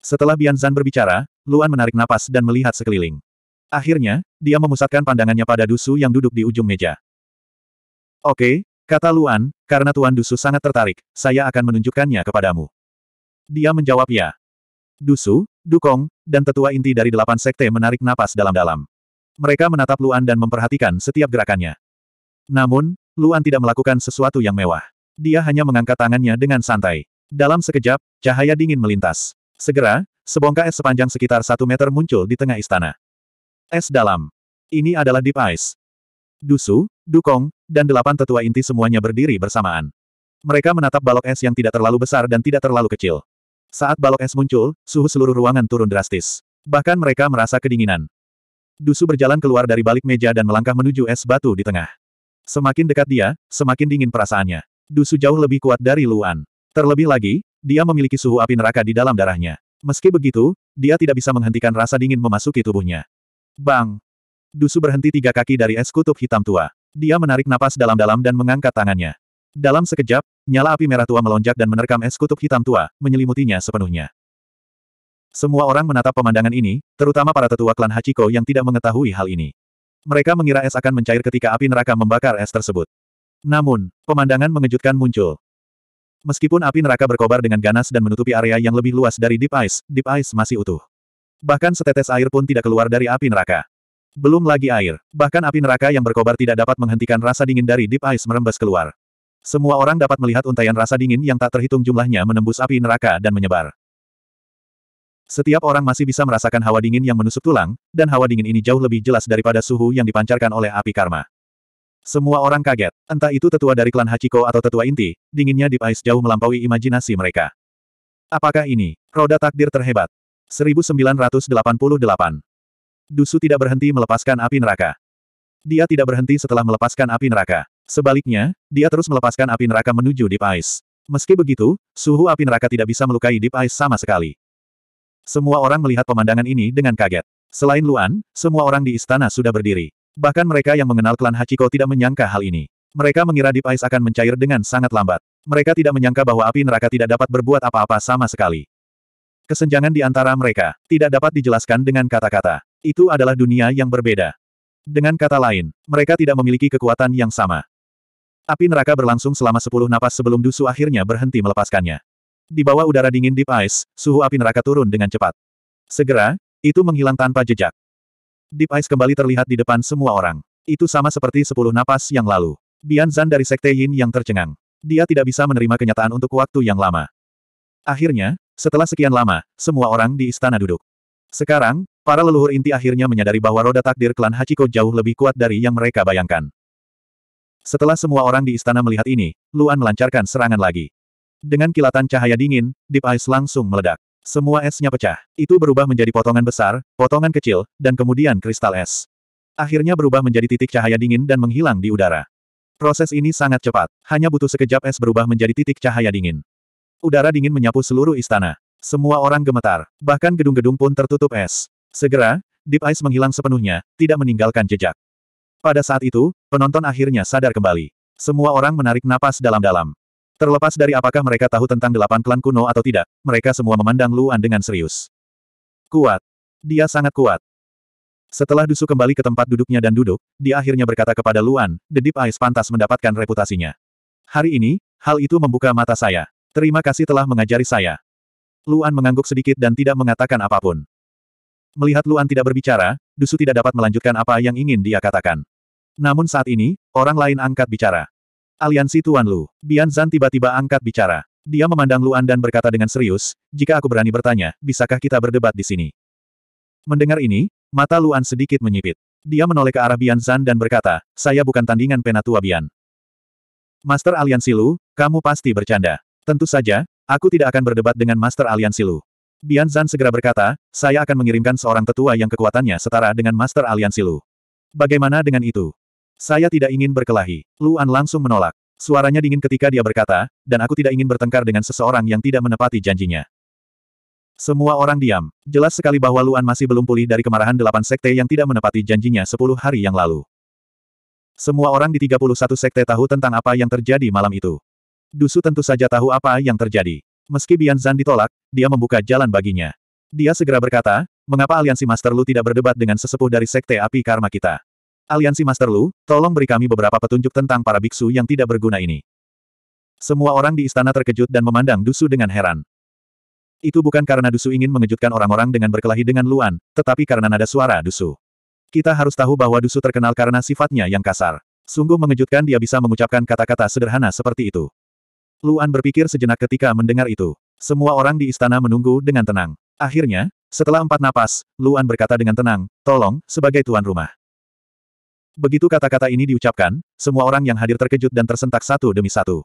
Setelah Bian Zan berbicara, Luan menarik napas dan melihat sekeliling. Akhirnya, dia memusatkan pandangannya pada Dusu yang duduk di ujung meja. Oke, kata Luan, karena Tuan Dusu sangat tertarik, saya akan menunjukkannya kepadamu. Dia menjawab ya. Dusu, Dukong, dan tetua inti dari delapan sekte menarik napas dalam-dalam. Mereka menatap Luan dan memperhatikan setiap gerakannya. Namun, Luan tidak melakukan sesuatu yang mewah. Dia hanya mengangkat tangannya dengan santai. Dalam sekejap, cahaya dingin melintas. Segera, sebongkah es sepanjang sekitar satu meter muncul di tengah istana. Es dalam. Ini adalah Deep Ice. Dusu, Dukong, dan delapan tetua inti semuanya berdiri bersamaan. Mereka menatap balok es yang tidak terlalu besar dan tidak terlalu kecil. Saat balok es muncul, suhu seluruh ruangan turun drastis. Bahkan mereka merasa kedinginan. Dusu berjalan keluar dari balik meja dan melangkah menuju es batu di tengah. Semakin dekat dia, semakin dingin perasaannya. Dusu jauh lebih kuat dari Luan. Terlebih lagi, dia memiliki suhu api neraka di dalam darahnya. Meski begitu, dia tidak bisa menghentikan rasa dingin memasuki tubuhnya. Bang! Dusu berhenti tiga kaki dari es kutub hitam tua. Dia menarik napas dalam-dalam dan mengangkat tangannya. Dalam sekejap, nyala api merah tua melonjak dan menerkam es kutub hitam tua, menyelimutinya sepenuhnya. Semua orang menatap pemandangan ini, terutama para tetua klan Hachiko yang tidak mengetahui hal ini. Mereka mengira es akan mencair ketika api neraka membakar es tersebut. Namun, pemandangan mengejutkan muncul. Meskipun api neraka berkobar dengan ganas dan menutupi area yang lebih luas dari Deep Ice, Deep Ice masih utuh. Bahkan setetes air pun tidak keluar dari api neraka. Belum lagi air, bahkan api neraka yang berkobar tidak dapat menghentikan rasa dingin dari Deep Ice merembes keluar. Semua orang dapat melihat untaian rasa dingin yang tak terhitung jumlahnya menembus api neraka dan menyebar. Setiap orang masih bisa merasakan hawa dingin yang menusuk tulang, dan hawa dingin ini jauh lebih jelas daripada suhu yang dipancarkan oleh api karma. Semua orang kaget. Entah itu tetua dari klan Hachiko atau tetua inti, dinginnya Deep Ice jauh melampaui imajinasi mereka. Apakah ini roda takdir terhebat? 1988. Dusu tidak berhenti melepaskan api neraka. Dia tidak berhenti setelah melepaskan api neraka. Sebaliknya, dia terus melepaskan api neraka menuju Deep Ice. Meski begitu, suhu api neraka tidak bisa melukai Deep Ice sama sekali. Semua orang melihat pemandangan ini dengan kaget. Selain Luan, semua orang di istana sudah berdiri. Bahkan mereka yang mengenal klan Hachiko tidak menyangka hal ini. Mereka mengira Deep Ice akan mencair dengan sangat lambat. Mereka tidak menyangka bahwa api neraka tidak dapat berbuat apa-apa sama sekali. Kesenjangan di antara mereka tidak dapat dijelaskan dengan kata-kata. Itu adalah dunia yang berbeda. Dengan kata lain, mereka tidak memiliki kekuatan yang sama. Api neraka berlangsung selama sepuluh napas sebelum Dusu akhirnya berhenti melepaskannya. Di bawah udara dingin Deep Ice, suhu api neraka turun dengan cepat. Segera, itu menghilang tanpa jejak. Deep Ice kembali terlihat di depan semua orang. Itu sama seperti sepuluh napas yang lalu. Bian Zan dari Sekte Yin yang tercengang. Dia tidak bisa menerima kenyataan untuk waktu yang lama. Akhirnya, setelah sekian lama, semua orang di istana duduk. Sekarang, para leluhur inti akhirnya menyadari bahwa roda takdir klan Hachiko jauh lebih kuat dari yang mereka bayangkan. Setelah semua orang di istana melihat ini, Luan melancarkan serangan lagi. Dengan kilatan cahaya dingin, Deep Ice langsung meledak. Semua esnya pecah. Itu berubah menjadi potongan besar, potongan kecil, dan kemudian kristal es. Akhirnya berubah menjadi titik cahaya dingin dan menghilang di udara. Proses ini sangat cepat. Hanya butuh sekejap es berubah menjadi titik cahaya dingin. Udara dingin menyapu seluruh istana. Semua orang gemetar. Bahkan gedung-gedung pun tertutup es. Segera, Deep Ice menghilang sepenuhnya, tidak meninggalkan jejak. Pada saat itu, penonton akhirnya sadar kembali. Semua orang menarik napas dalam-dalam. Terlepas dari apakah mereka tahu tentang delapan klan kuno atau tidak, mereka semua memandang Luan dengan serius. Kuat. Dia sangat kuat. Setelah Dusu kembali ke tempat duduknya dan duduk, dia akhirnya berkata kepada Luan, The Deep Eyes pantas mendapatkan reputasinya. Hari ini, hal itu membuka mata saya. Terima kasih telah mengajari saya. Luan mengangguk sedikit dan tidak mengatakan apapun. Melihat Luan tidak berbicara, Dusu tidak dapat melanjutkan apa yang ingin dia katakan. Namun saat ini, orang lain angkat bicara aliansi Tuan Lu. Bian Zan tiba-tiba angkat bicara. Dia memandang Luan dan berkata dengan serius, jika aku berani bertanya, bisakah kita berdebat di sini? Mendengar ini, mata Luan sedikit menyipit. Dia menoleh ke arah Bian Zan dan berkata, saya bukan tandingan penatua Bian. Master Aliansi Lu, kamu pasti bercanda. Tentu saja, aku tidak akan berdebat dengan Master Aliansi Lu. Bian Zan segera berkata, saya akan mengirimkan seorang tetua yang kekuatannya setara dengan Master Aliansi Lu. Bagaimana dengan itu? Saya tidak ingin berkelahi. Luan langsung menolak. Suaranya dingin ketika dia berkata, dan aku tidak ingin bertengkar dengan seseorang yang tidak menepati janjinya. Semua orang diam. Jelas sekali bahwa Luan masih belum pulih dari kemarahan delapan sekte yang tidak menepati janjinya sepuluh hari yang lalu. Semua orang di 31 sekte tahu tentang apa yang terjadi malam itu. Dusu tentu saja tahu apa yang terjadi. Meski Bian Zan ditolak, dia membuka jalan baginya. Dia segera berkata, mengapa aliansi Master Lu tidak berdebat dengan sesepuh dari Sekte Api Karma kita? Aliansi Master Lu, tolong beri kami beberapa petunjuk tentang para biksu yang tidak berguna ini. Semua orang di istana terkejut dan memandang Dusu dengan heran. Itu bukan karena Dusu ingin mengejutkan orang-orang dengan berkelahi dengan Luan, tetapi karena nada suara Dusu. Kita harus tahu bahwa Dusu terkenal karena sifatnya yang kasar. Sungguh mengejutkan dia bisa mengucapkan kata-kata sederhana seperti itu. Luan berpikir sejenak ketika mendengar itu. Semua orang di istana menunggu dengan tenang. Akhirnya, setelah empat napas, Luan berkata dengan tenang, tolong, sebagai tuan rumah. Begitu kata-kata ini diucapkan, semua orang yang hadir terkejut dan tersentak satu demi satu.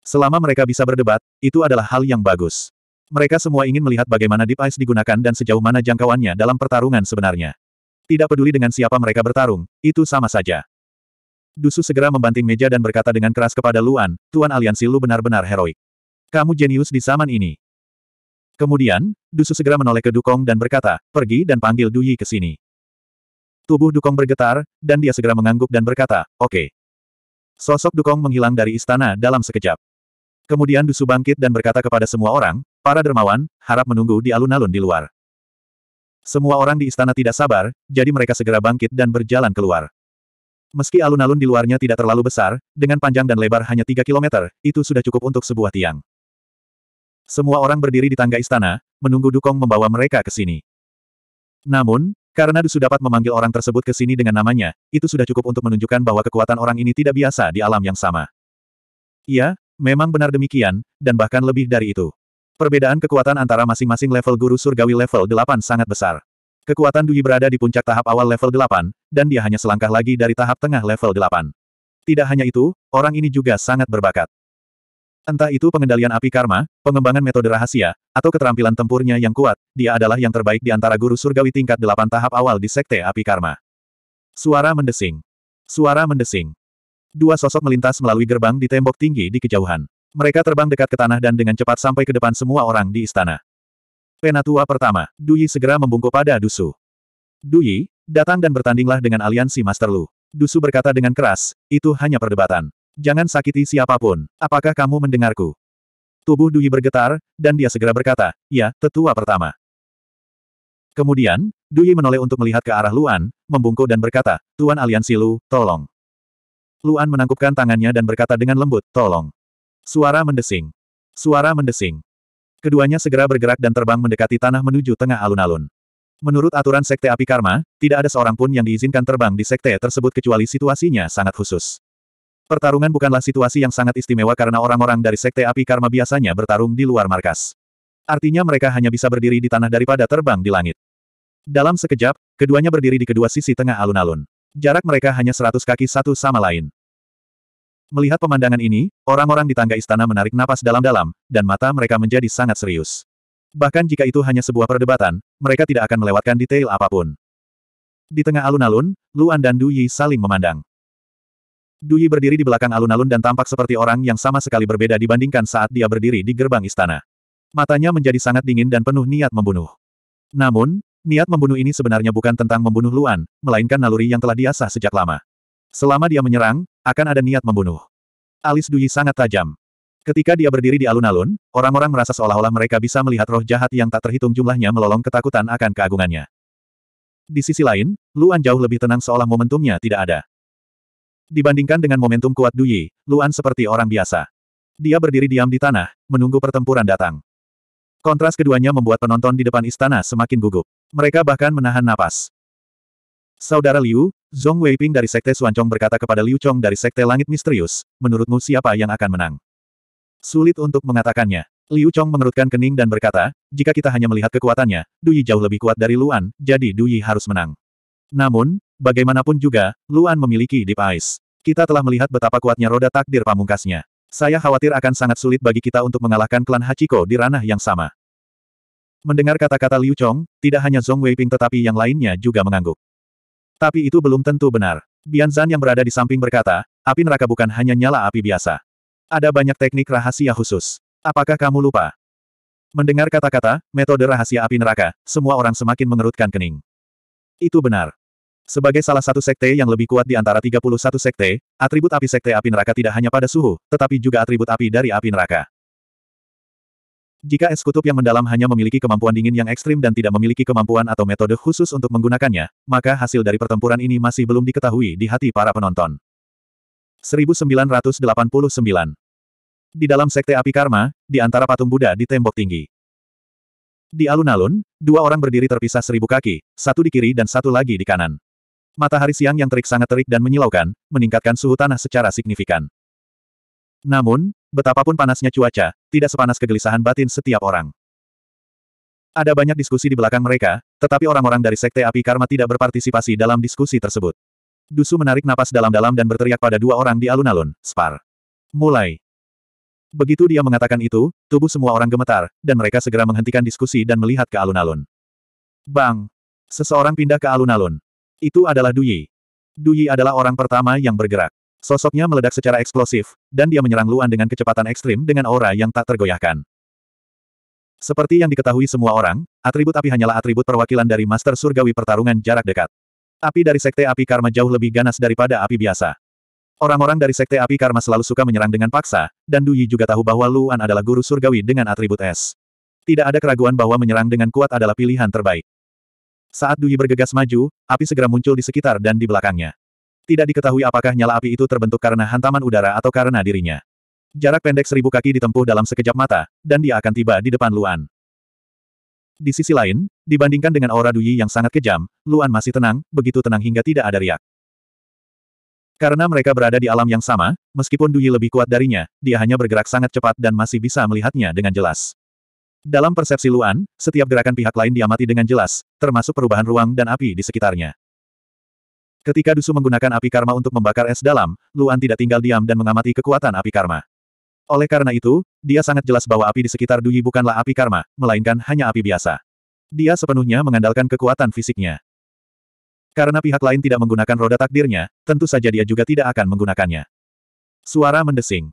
Selama mereka bisa berdebat, itu adalah hal yang bagus. Mereka semua ingin melihat bagaimana Deep Ice digunakan dan sejauh mana jangkauannya dalam pertarungan sebenarnya. Tidak peduli dengan siapa mereka bertarung, itu sama saja. Dusu segera membanting meja dan berkata dengan keras kepada Luan, Tuan Aliansi Lu benar-benar heroik. Kamu jenius di zaman ini. Kemudian, Dusu segera menoleh ke Dukong dan berkata, pergi dan panggil Duyi ke sini. Tubuh Dukong bergetar, dan dia segera mengangguk dan berkata, oke. Okay. Sosok Dukong menghilang dari istana dalam sekejap. Kemudian Dusu bangkit dan berkata kepada semua orang, para dermawan, harap menunggu di alun-alun di luar. Semua orang di istana tidak sabar, jadi mereka segera bangkit dan berjalan keluar. Meski alun-alun di luarnya tidak terlalu besar, dengan panjang dan lebar hanya 3 km, itu sudah cukup untuk sebuah tiang. Semua orang berdiri di tangga istana, menunggu Dukong membawa mereka ke sini. Namun, karena Dusu dapat memanggil orang tersebut ke sini dengan namanya, itu sudah cukup untuk menunjukkan bahwa kekuatan orang ini tidak biasa di alam yang sama. Iya, memang benar demikian, dan bahkan lebih dari itu. Perbedaan kekuatan antara masing-masing level guru surgawi level 8 sangat besar. Kekuatan Dwi berada di puncak tahap awal level 8, dan dia hanya selangkah lagi dari tahap tengah level 8. Tidak hanya itu, orang ini juga sangat berbakat. Entah itu pengendalian api karma, pengembangan metode rahasia, atau keterampilan tempurnya yang kuat, dia adalah yang terbaik di antara guru surgawi tingkat delapan tahap awal di Sekte Api Karma. Suara mendesing. Suara mendesing. Dua sosok melintas melalui gerbang di tembok tinggi di kejauhan. Mereka terbang dekat ke tanah dan dengan cepat sampai ke depan semua orang di istana. Penatua pertama, Duyi segera membungkuk pada Dusu. Duyi, datang dan bertandinglah dengan aliansi Master Lu. Dusu berkata dengan keras, itu hanya perdebatan. Jangan sakiti siapapun. Apakah kamu mendengarku? Tubuh Dui bergetar, dan dia segera berkata, ya, tetua pertama. Kemudian, Dui menoleh untuk melihat ke arah Luan, membungkuk dan berkata, Tuan Aliansi Lu, tolong. Luan menangkupkan tangannya dan berkata dengan lembut, tolong. Suara mendesing. Suara mendesing. Keduanya segera bergerak dan terbang mendekati tanah menuju tengah alun-alun. Menurut aturan Sekte Api Karma, tidak ada seorang pun yang diizinkan terbang di Sekte tersebut kecuali situasinya sangat khusus. Pertarungan bukanlah situasi yang sangat istimewa karena orang-orang dari Sekte Api Karma biasanya bertarung di luar markas. Artinya mereka hanya bisa berdiri di tanah daripada terbang di langit. Dalam sekejap, keduanya berdiri di kedua sisi tengah alun-alun. Jarak mereka hanya seratus kaki satu sama lain. Melihat pemandangan ini, orang-orang di tangga istana menarik napas dalam-dalam, dan mata mereka menjadi sangat serius. Bahkan jika itu hanya sebuah perdebatan, mereka tidak akan melewatkan detail apapun. Di tengah alun-alun, Luan dan Du Yi saling memandang. Duyi berdiri di belakang alun-alun dan tampak seperti orang yang sama sekali berbeda dibandingkan saat dia berdiri di gerbang istana. Matanya menjadi sangat dingin dan penuh niat membunuh. Namun, niat membunuh ini sebenarnya bukan tentang membunuh Luan, melainkan naluri yang telah diasah sejak lama. Selama dia menyerang, akan ada niat membunuh. Alis Duyi sangat tajam. Ketika dia berdiri di alun-alun, orang-orang merasa seolah-olah mereka bisa melihat roh jahat yang tak terhitung jumlahnya melolong ketakutan akan keagungannya. Di sisi lain, Luan jauh lebih tenang seolah momentumnya tidak ada. Dibandingkan dengan momentum kuat Duyi, Luan seperti orang biasa. Dia berdiri diam di tanah, menunggu pertempuran datang. Kontras keduanya membuat penonton di depan istana semakin gugup. Mereka bahkan menahan napas. Saudara Liu, Zhong Weiping dari Sekte Suancong berkata kepada Liu Chong dari Sekte Langit Misterius, menurutmu siapa yang akan menang? Sulit untuk mengatakannya. Liu Chong mengerutkan kening dan berkata, jika kita hanya melihat kekuatannya, Duyi jauh lebih kuat dari Luan, jadi Duyi harus menang. Namun, Bagaimanapun juga, Luan memiliki Deep Eyes. Kita telah melihat betapa kuatnya roda takdir pamungkasnya. Saya khawatir akan sangat sulit bagi kita untuk mengalahkan klan Hachiko di ranah yang sama. Mendengar kata-kata Liu Chong, tidak hanya Zhong Weiping tetapi yang lainnya juga mengangguk. Tapi itu belum tentu benar. Bian Zhan yang berada di samping berkata, api neraka bukan hanya nyala api biasa. Ada banyak teknik rahasia khusus. Apakah kamu lupa? Mendengar kata-kata, metode rahasia api neraka, semua orang semakin mengerutkan kening. Itu benar. Sebagai salah satu sekte yang lebih kuat di antara 31 sekte, atribut api sekte api neraka tidak hanya pada suhu, tetapi juga atribut api dari api neraka. Jika es kutub yang mendalam hanya memiliki kemampuan dingin yang ekstrim dan tidak memiliki kemampuan atau metode khusus untuk menggunakannya, maka hasil dari pertempuran ini masih belum diketahui di hati para penonton. 1989 Di dalam sekte api karma, di antara patung Buddha di tembok tinggi. Di alun-alun, dua orang berdiri terpisah seribu kaki, satu di kiri dan satu lagi di kanan. Matahari siang yang terik sangat terik dan menyilaukan, meningkatkan suhu tanah secara signifikan. Namun, betapapun panasnya cuaca, tidak sepanas kegelisahan batin setiap orang. Ada banyak diskusi di belakang mereka, tetapi orang-orang dari Sekte Api Karma tidak berpartisipasi dalam diskusi tersebut. Dusu menarik napas dalam-dalam dan berteriak pada dua orang di alun-alun, Spar. Mulai. Begitu dia mengatakan itu, tubuh semua orang gemetar, dan mereka segera menghentikan diskusi dan melihat ke alun-alun. Bang! Seseorang pindah ke alun-alun. Itu adalah Duyi. Duyi adalah orang pertama yang bergerak. Sosoknya meledak secara eksplosif, dan dia menyerang Luan dengan kecepatan ekstrim dengan aura yang tak tergoyahkan. Seperti yang diketahui semua orang, atribut api hanyalah atribut perwakilan dari Master Surgawi pertarungan jarak dekat. Api dari Sekte Api Karma jauh lebih ganas daripada api biasa. Orang-orang dari Sekte Api Karma selalu suka menyerang dengan paksa, dan Duyi juga tahu bahwa Luan adalah guru surgawi dengan atribut es. Tidak ada keraguan bahwa menyerang dengan kuat adalah pilihan terbaik. Saat Dui bergegas maju, api segera muncul di sekitar dan di belakangnya. Tidak diketahui apakah nyala api itu terbentuk karena hantaman udara atau karena dirinya. Jarak pendek seribu kaki ditempuh dalam sekejap mata, dan dia akan tiba di depan Luan. Di sisi lain, dibandingkan dengan aura Dui yang sangat kejam, Luan masih tenang, begitu tenang hingga tidak ada riak. Karena mereka berada di alam yang sama, meskipun Dui lebih kuat darinya, dia hanya bergerak sangat cepat dan masih bisa melihatnya dengan jelas. Dalam persepsi Luan, setiap gerakan pihak lain diamati dengan jelas, termasuk perubahan ruang dan api di sekitarnya. Ketika Dusu menggunakan api karma untuk membakar es dalam, Luan tidak tinggal diam dan mengamati kekuatan api karma. Oleh karena itu, dia sangat jelas bahwa api di sekitar Duyi bukanlah api karma, melainkan hanya api biasa. Dia sepenuhnya mengandalkan kekuatan fisiknya. Karena pihak lain tidak menggunakan roda takdirnya, tentu saja dia juga tidak akan menggunakannya. Suara mendesing.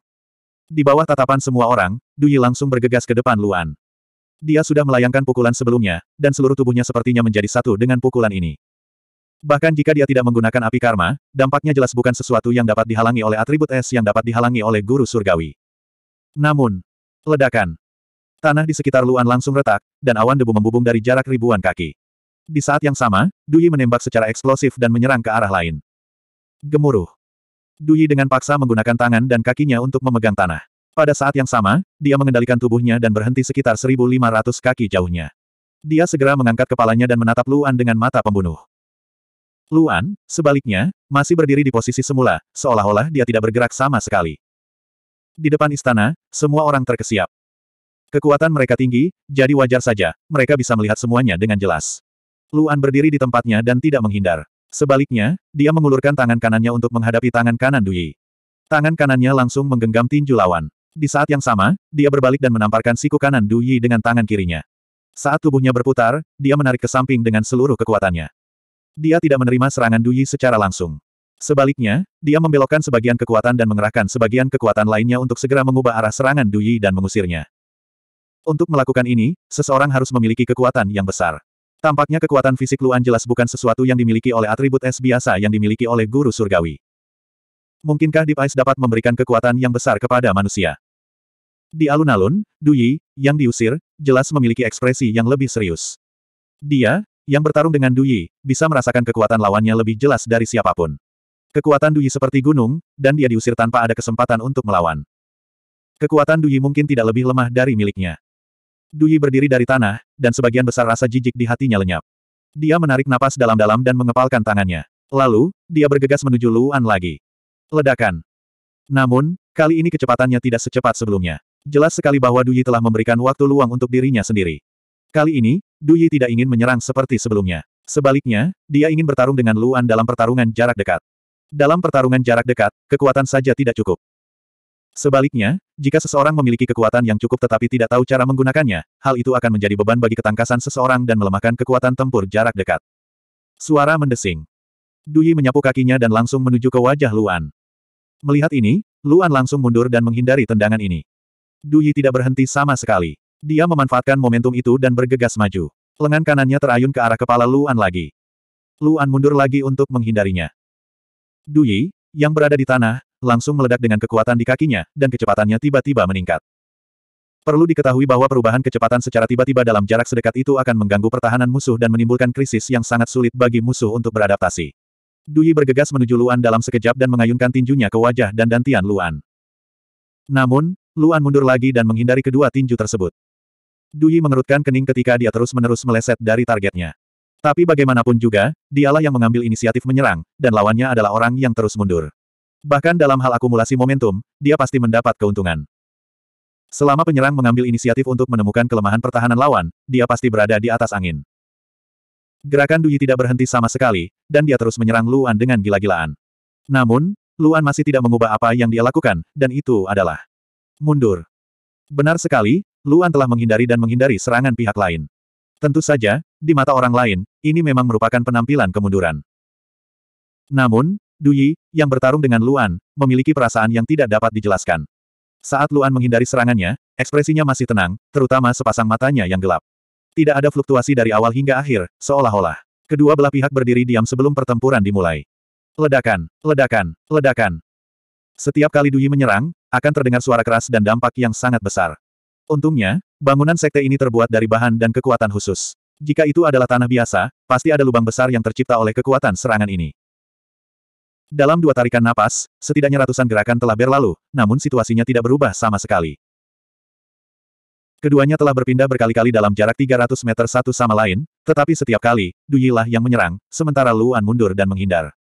Di bawah tatapan semua orang, Duyi langsung bergegas ke depan Luan. Dia sudah melayangkan pukulan sebelumnya, dan seluruh tubuhnya sepertinya menjadi satu dengan pukulan ini. Bahkan jika dia tidak menggunakan api karma, dampaknya jelas bukan sesuatu yang dapat dihalangi oleh atribut es yang dapat dihalangi oleh guru surgawi. Namun, ledakan. Tanah di sekitar Luan langsung retak, dan awan debu membubung dari jarak ribuan kaki. Di saat yang sama, Duyi menembak secara eksplosif dan menyerang ke arah lain. Gemuruh. Duyi dengan paksa menggunakan tangan dan kakinya untuk memegang tanah. Pada saat yang sama, dia mengendalikan tubuhnya dan berhenti sekitar 1.500 kaki jauhnya. Dia segera mengangkat kepalanya dan menatap Luan dengan mata pembunuh. Luan, sebaliknya, masih berdiri di posisi semula, seolah-olah dia tidak bergerak sama sekali. Di depan istana, semua orang terkesiap. Kekuatan mereka tinggi, jadi wajar saja, mereka bisa melihat semuanya dengan jelas. Luan berdiri di tempatnya dan tidak menghindar. Sebaliknya, dia mengulurkan tangan kanannya untuk menghadapi tangan kanan Dui. Tangan kanannya langsung menggenggam tinju lawan. Di saat yang sama, dia berbalik dan menamparkan siku kanan Du Yi dengan tangan kirinya. Saat tubuhnya berputar, dia menarik ke samping dengan seluruh kekuatannya. Dia tidak menerima serangan Du Yi secara langsung. Sebaliknya, dia membelokkan sebagian kekuatan dan mengerahkan sebagian kekuatan lainnya untuk segera mengubah arah serangan Du Yi dan mengusirnya. Untuk melakukan ini, seseorang harus memiliki kekuatan yang besar. Tampaknya kekuatan fisik Luan jelas bukan sesuatu yang dimiliki oleh atribut es biasa yang dimiliki oleh guru surgawi. Mungkinkah Deep Ice dapat memberikan kekuatan yang besar kepada manusia? Di alun-alun, Duyi, yang diusir, jelas memiliki ekspresi yang lebih serius. Dia, yang bertarung dengan Duyi, bisa merasakan kekuatan lawannya lebih jelas dari siapapun. Kekuatan Duyi seperti gunung, dan dia diusir tanpa ada kesempatan untuk melawan. Kekuatan Duyi mungkin tidak lebih lemah dari miliknya. Duyi berdiri dari tanah, dan sebagian besar rasa jijik di hatinya lenyap. Dia menarik napas dalam-dalam dan mengepalkan tangannya. Lalu, dia bergegas menuju Luan lagi. Ledakan. Namun, kali ini kecepatannya tidak secepat sebelumnya. Jelas sekali bahwa Duyi telah memberikan waktu luang untuk dirinya sendiri. Kali ini, Duyi tidak ingin menyerang seperti sebelumnya. Sebaliknya, dia ingin bertarung dengan Luan dalam pertarungan jarak dekat. Dalam pertarungan jarak dekat, kekuatan saja tidak cukup. Sebaliknya, jika seseorang memiliki kekuatan yang cukup tetapi tidak tahu cara menggunakannya, hal itu akan menjadi beban bagi ketangkasan seseorang dan melemahkan kekuatan tempur jarak dekat. Suara mendesing. Duyi menyapu kakinya dan langsung menuju ke wajah Luan. Melihat ini, Luan langsung mundur dan menghindari tendangan ini. Duyi tidak berhenti sama sekali. Dia memanfaatkan momentum itu dan bergegas maju. Lengan kanannya terayun ke arah kepala Luan lagi. Luan mundur lagi untuk menghindarinya. Duyi, yang berada di tanah, langsung meledak dengan kekuatan di kakinya, dan kecepatannya tiba-tiba meningkat. Perlu diketahui bahwa perubahan kecepatan secara tiba-tiba dalam jarak sedekat itu akan mengganggu pertahanan musuh dan menimbulkan krisis yang sangat sulit bagi musuh untuk beradaptasi. Duyi bergegas menuju Luan dalam sekejap dan mengayunkan tinjunya ke wajah dan dantian Luan. Namun, Luan mundur lagi dan menghindari kedua tinju tersebut. Duyi mengerutkan kening ketika dia terus-menerus meleset dari targetnya. Tapi bagaimanapun juga, dialah yang mengambil inisiatif menyerang, dan lawannya adalah orang yang terus mundur. Bahkan dalam hal akumulasi momentum, dia pasti mendapat keuntungan. Selama penyerang mengambil inisiatif untuk menemukan kelemahan pertahanan lawan, dia pasti berada di atas angin. Gerakan Duyi tidak berhenti sama sekali, dan dia terus menyerang Luan dengan gila-gilaan. Namun, Luan masih tidak mengubah apa yang dia lakukan, dan itu adalah Mundur. Benar sekali, Luan telah menghindari dan menghindari serangan pihak lain. Tentu saja, di mata orang lain, ini memang merupakan penampilan kemunduran. Namun, Duyi, yang bertarung dengan Luan, memiliki perasaan yang tidak dapat dijelaskan. Saat Luan menghindari serangannya, ekspresinya masih tenang, terutama sepasang matanya yang gelap. Tidak ada fluktuasi dari awal hingga akhir, seolah-olah. Kedua belah pihak berdiri diam sebelum pertempuran dimulai. Ledakan, ledakan, ledakan. Setiap kali Duyi menyerang, akan terdengar suara keras dan dampak yang sangat besar. Untungnya, bangunan sekte ini terbuat dari bahan dan kekuatan khusus. Jika itu adalah tanah biasa, pasti ada lubang besar yang tercipta oleh kekuatan serangan ini. Dalam dua tarikan napas, setidaknya ratusan gerakan telah berlalu, namun situasinya tidak berubah sama sekali. Keduanya telah berpindah berkali-kali dalam jarak 300 meter satu sama lain, tetapi setiap kali, Duyilah yang menyerang, sementara Luan mundur dan menghindar.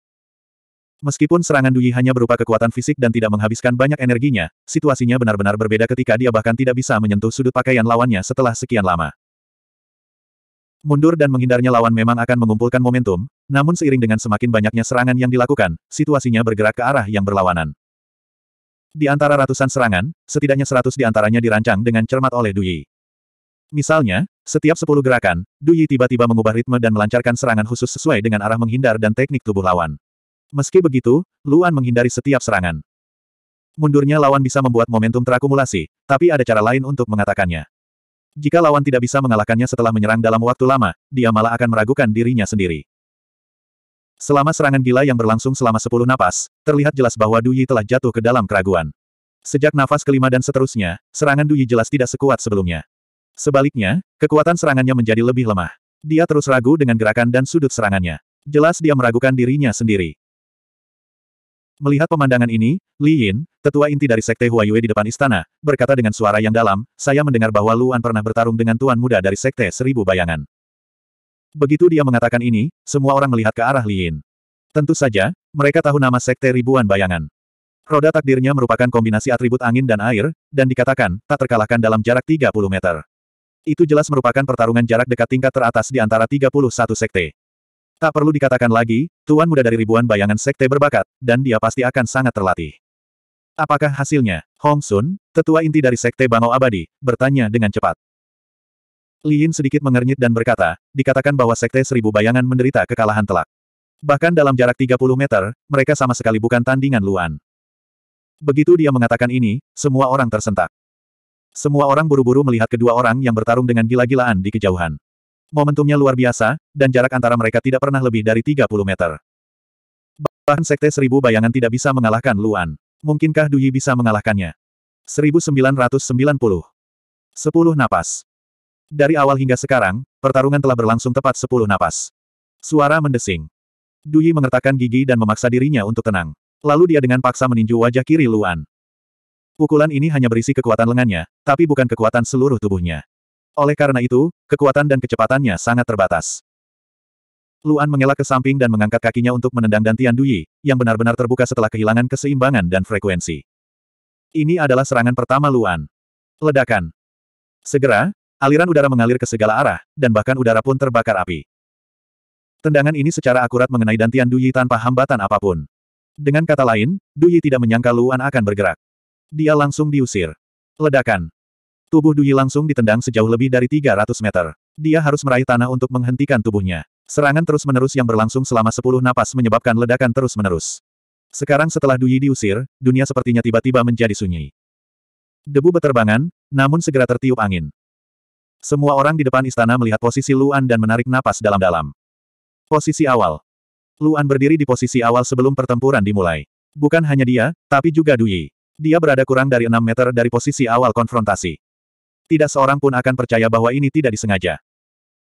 Meskipun serangan Dui hanya berupa kekuatan fisik dan tidak menghabiskan banyak energinya, situasinya benar-benar berbeda ketika dia bahkan tidak bisa menyentuh sudut pakaian lawannya setelah sekian lama. Mundur dan menghindarnya lawan memang akan mengumpulkan momentum, namun seiring dengan semakin banyaknya serangan yang dilakukan, situasinya bergerak ke arah yang berlawanan. Di antara ratusan serangan, setidaknya seratus di antaranya dirancang dengan cermat oleh Dui. Misalnya, setiap sepuluh gerakan, Dui tiba-tiba mengubah ritme dan melancarkan serangan khusus sesuai dengan arah menghindar dan teknik tubuh lawan. Meski begitu, Luan menghindari setiap serangan. Mundurnya lawan bisa membuat momentum terakumulasi, tapi ada cara lain untuk mengatakannya. Jika lawan tidak bisa mengalahkannya setelah menyerang dalam waktu lama, dia malah akan meragukan dirinya sendiri. Selama serangan gila yang berlangsung selama 10 napas, terlihat jelas bahwa Duyi telah jatuh ke dalam keraguan. Sejak nafas kelima dan seterusnya, serangan Duyi jelas tidak sekuat sebelumnya. Sebaliknya, kekuatan serangannya menjadi lebih lemah. Dia terus ragu dengan gerakan dan sudut serangannya. Jelas dia meragukan dirinya sendiri. Melihat pemandangan ini, Li Yin, tetua inti dari Sekte Huayue di depan istana, berkata dengan suara yang dalam, saya mendengar bahwa Luan pernah bertarung dengan tuan muda dari Sekte Seribu Bayangan. Begitu dia mengatakan ini, semua orang melihat ke arah Li Yin. Tentu saja, mereka tahu nama Sekte Ribuan Bayangan. Roda takdirnya merupakan kombinasi atribut angin dan air, dan dikatakan, tak terkalahkan dalam jarak 30 meter. Itu jelas merupakan pertarungan jarak dekat tingkat teratas di antara 31 sekte. Tak perlu dikatakan lagi, tuan muda dari ribuan bayangan sekte berbakat, dan dia pasti akan sangat terlatih. Apakah hasilnya? Hong Sun, tetua inti dari sekte Bangau Abadi, bertanya dengan cepat. Liin sedikit mengernyit dan berkata, dikatakan bahwa sekte seribu bayangan menderita kekalahan telak. Bahkan dalam jarak 30 meter, mereka sama sekali bukan tandingan Luan. Begitu dia mengatakan ini, semua orang tersentak. Semua orang buru-buru melihat kedua orang yang bertarung dengan gila-gilaan di kejauhan. Momentumnya luar biasa, dan jarak antara mereka tidak pernah lebih dari 30 meter. Bahkan Sekte Seribu Bayangan tidak bisa mengalahkan Luan. Mungkinkah Duyi bisa mengalahkannya? 1990 10 napas. Dari awal hingga sekarang, pertarungan telah berlangsung tepat 10 napas. Suara mendesing. Duyi mengertakkan gigi dan memaksa dirinya untuk tenang. Lalu dia dengan paksa meninju wajah kiri Luan. Pukulan ini hanya berisi kekuatan lengannya, tapi bukan kekuatan seluruh tubuhnya. Oleh karena itu, kekuatan dan kecepatannya sangat terbatas. Luan mengelak ke samping dan mengangkat kakinya untuk menendang dantian Tian Duyi, yang benar-benar terbuka setelah kehilangan keseimbangan dan frekuensi. Ini adalah serangan pertama Luan. Ledakan. Segera, aliran udara mengalir ke segala arah, dan bahkan udara pun terbakar api. Tendangan ini secara akurat mengenai Dantian Duyi tanpa hambatan apapun. Dengan kata lain, Duyi tidak menyangka Luan akan bergerak. Dia langsung diusir. Ledakan. Tubuh Dui langsung ditendang sejauh lebih dari 300 meter. Dia harus meraih tanah untuk menghentikan tubuhnya. Serangan terus-menerus yang berlangsung selama 10 napas menyebabkan ledakan terus-menerus. Sekarang setelah Dui diusir, dunia sepertinya tiba-tiba menjadi sunyi. Debu beterbangan, namun segera tertiup angin. Semua orang di depan istana melihat posisi Luan dan menarik napas dalam-dalam. Posisi awal. Luan berdiri di posisi awal sebelum pertempuran dimulai. Bukan hanya dia, tapi juga Dui. Dia berada kurang dari 6 meter dari posisi awal konfrontasi. Tidak seorang pun akan percaya bahwa ini tidak disengaja.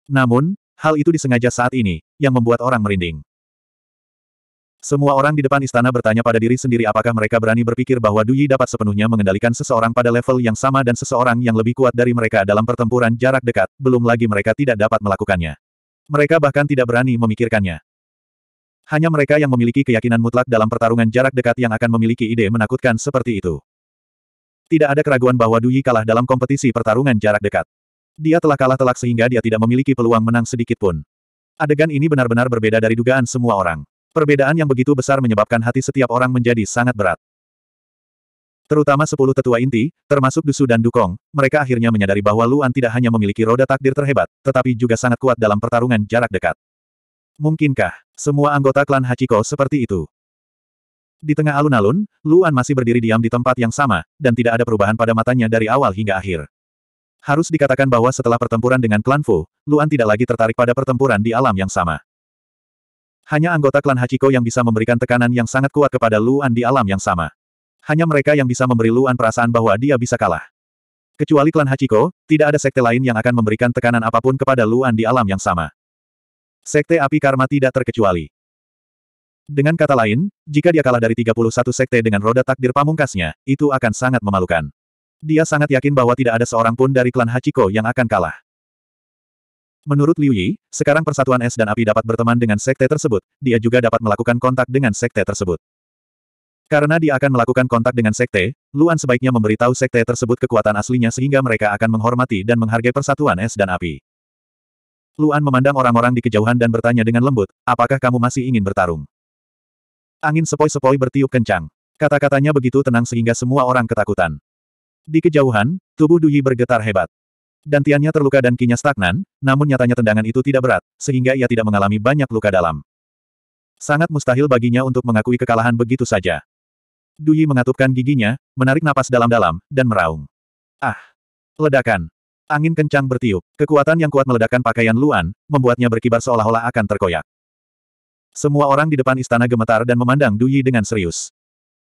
Namun, hal itu disengaja saat ini, yang membuat orang merinding. Semua orang di depan istana bertanya pada diri sendiri apakah mereka berani berpikir bahwa Duyi dapat sepenuhnya mengendalikan seseorang pada level yang sama dan seseorang yang lebih kuat dari mereka dalam pertempuran jarak dekat, belum lagi mereka tidak dapat melakukannya. Mereka bahkan tidak berani memikirkannya. Hanya mereka yang memiliki keyakinan mutlak dalam pertarungan jarak dekat yang akan memiliki ide menakutkan seperti itu. Tidak ada keraguan bahwa Duyi kalah dalam kompetisi pertarungan jarak dekat. Dia telah kalah telak sehingga dia tidak memiliki peluang menang sedikit pun. Adegan ini benar-benar berbeda dari dugaan semua orang. Perbedaan yang begitu besar menyebabkan hati setiap orang menjadi sangat berat. Terutama sepuluh tetua inti, termasuk Dusu dan Dukong, mereka akhirnya menyadari bahwa Luan tidak hanya memiliki roda takdir terhebat, tetapi juga sangat kuat dalam pertarungan jarak dekat. Mungkinkah semua anggota klan Hachiko seperti itu? Di tengah alun-alun, Luan masih berdiri diam di tempat yang sama, dan tidak ada perubahan pada matanya dari awal hingga akhir. Harus dikatakan bahwa setelah pertempuran dengan klan Fu, Luan tidak lagi tertarik pada pertempuran di alam yang sama. Hanya anggota klan Hachiko yang bisa memberikan tekanan yang sangat kuat kepada Luan di alam yang sama. Hanya mereka yang bisa memberi Luan perasaan bahwa dia bisa kalah. Kecuali klan Hachiko, tidak ada sekte lain yang akan memberikan tekanan apapun kepada Luan di alam yang sama. Sekte api karma tidak terkecuali. Dengan kata lain, jika dia kalah dari 31 sekte dengan roda takdir pamungkasnya, itu akan sangat memalukan. Dia sangat yakin bahwa tidak ada seorang pun dari klan Hachiko yang akan kalah. Menurut Liu Yi, sekarang persatuan es dan api dapat berteman dengan sekte tersebut, dia juga dapat melakukan kontak dengan sekte tersebut. Karena dia akan melakukan kontak dengan sekte, Luan sebaiknya memberitahu sekte tersebut kekuatan aslinya sehingga mereka akan menghormati dan menghargai persatuan es dan api. Luan memandang orang-orang di kejauhan dan bertanya dengan lembut, apakah kamu masih ingin bertarung? Angin sepoi-sepoi bertiup kencang. Kata-katanya begitu tenang sehingga semua orang ketakutan. Di kejauhan, tubuh Duyi bergetar hebat. Dantiannya terluka dan kinya stagnan, namun nyatanya tendangan itu tidak berat, sehingga ia tidak mengalami banyak luka dalam. Sangat mustahil baginya untuk mengakui kekalahan begitu saja. Duyi mengatupkan giginya, menarik napas dalam-dalam, dan meraung. Ah! Ledakan! Angin kencang bertiup, kekuatan yang kuat meledakkan pakaian Luan, membuatnya berkibar seolah-olah akan terkoyak. Semua orang di depan istana gemetar dan memandang Duyi dengan serius.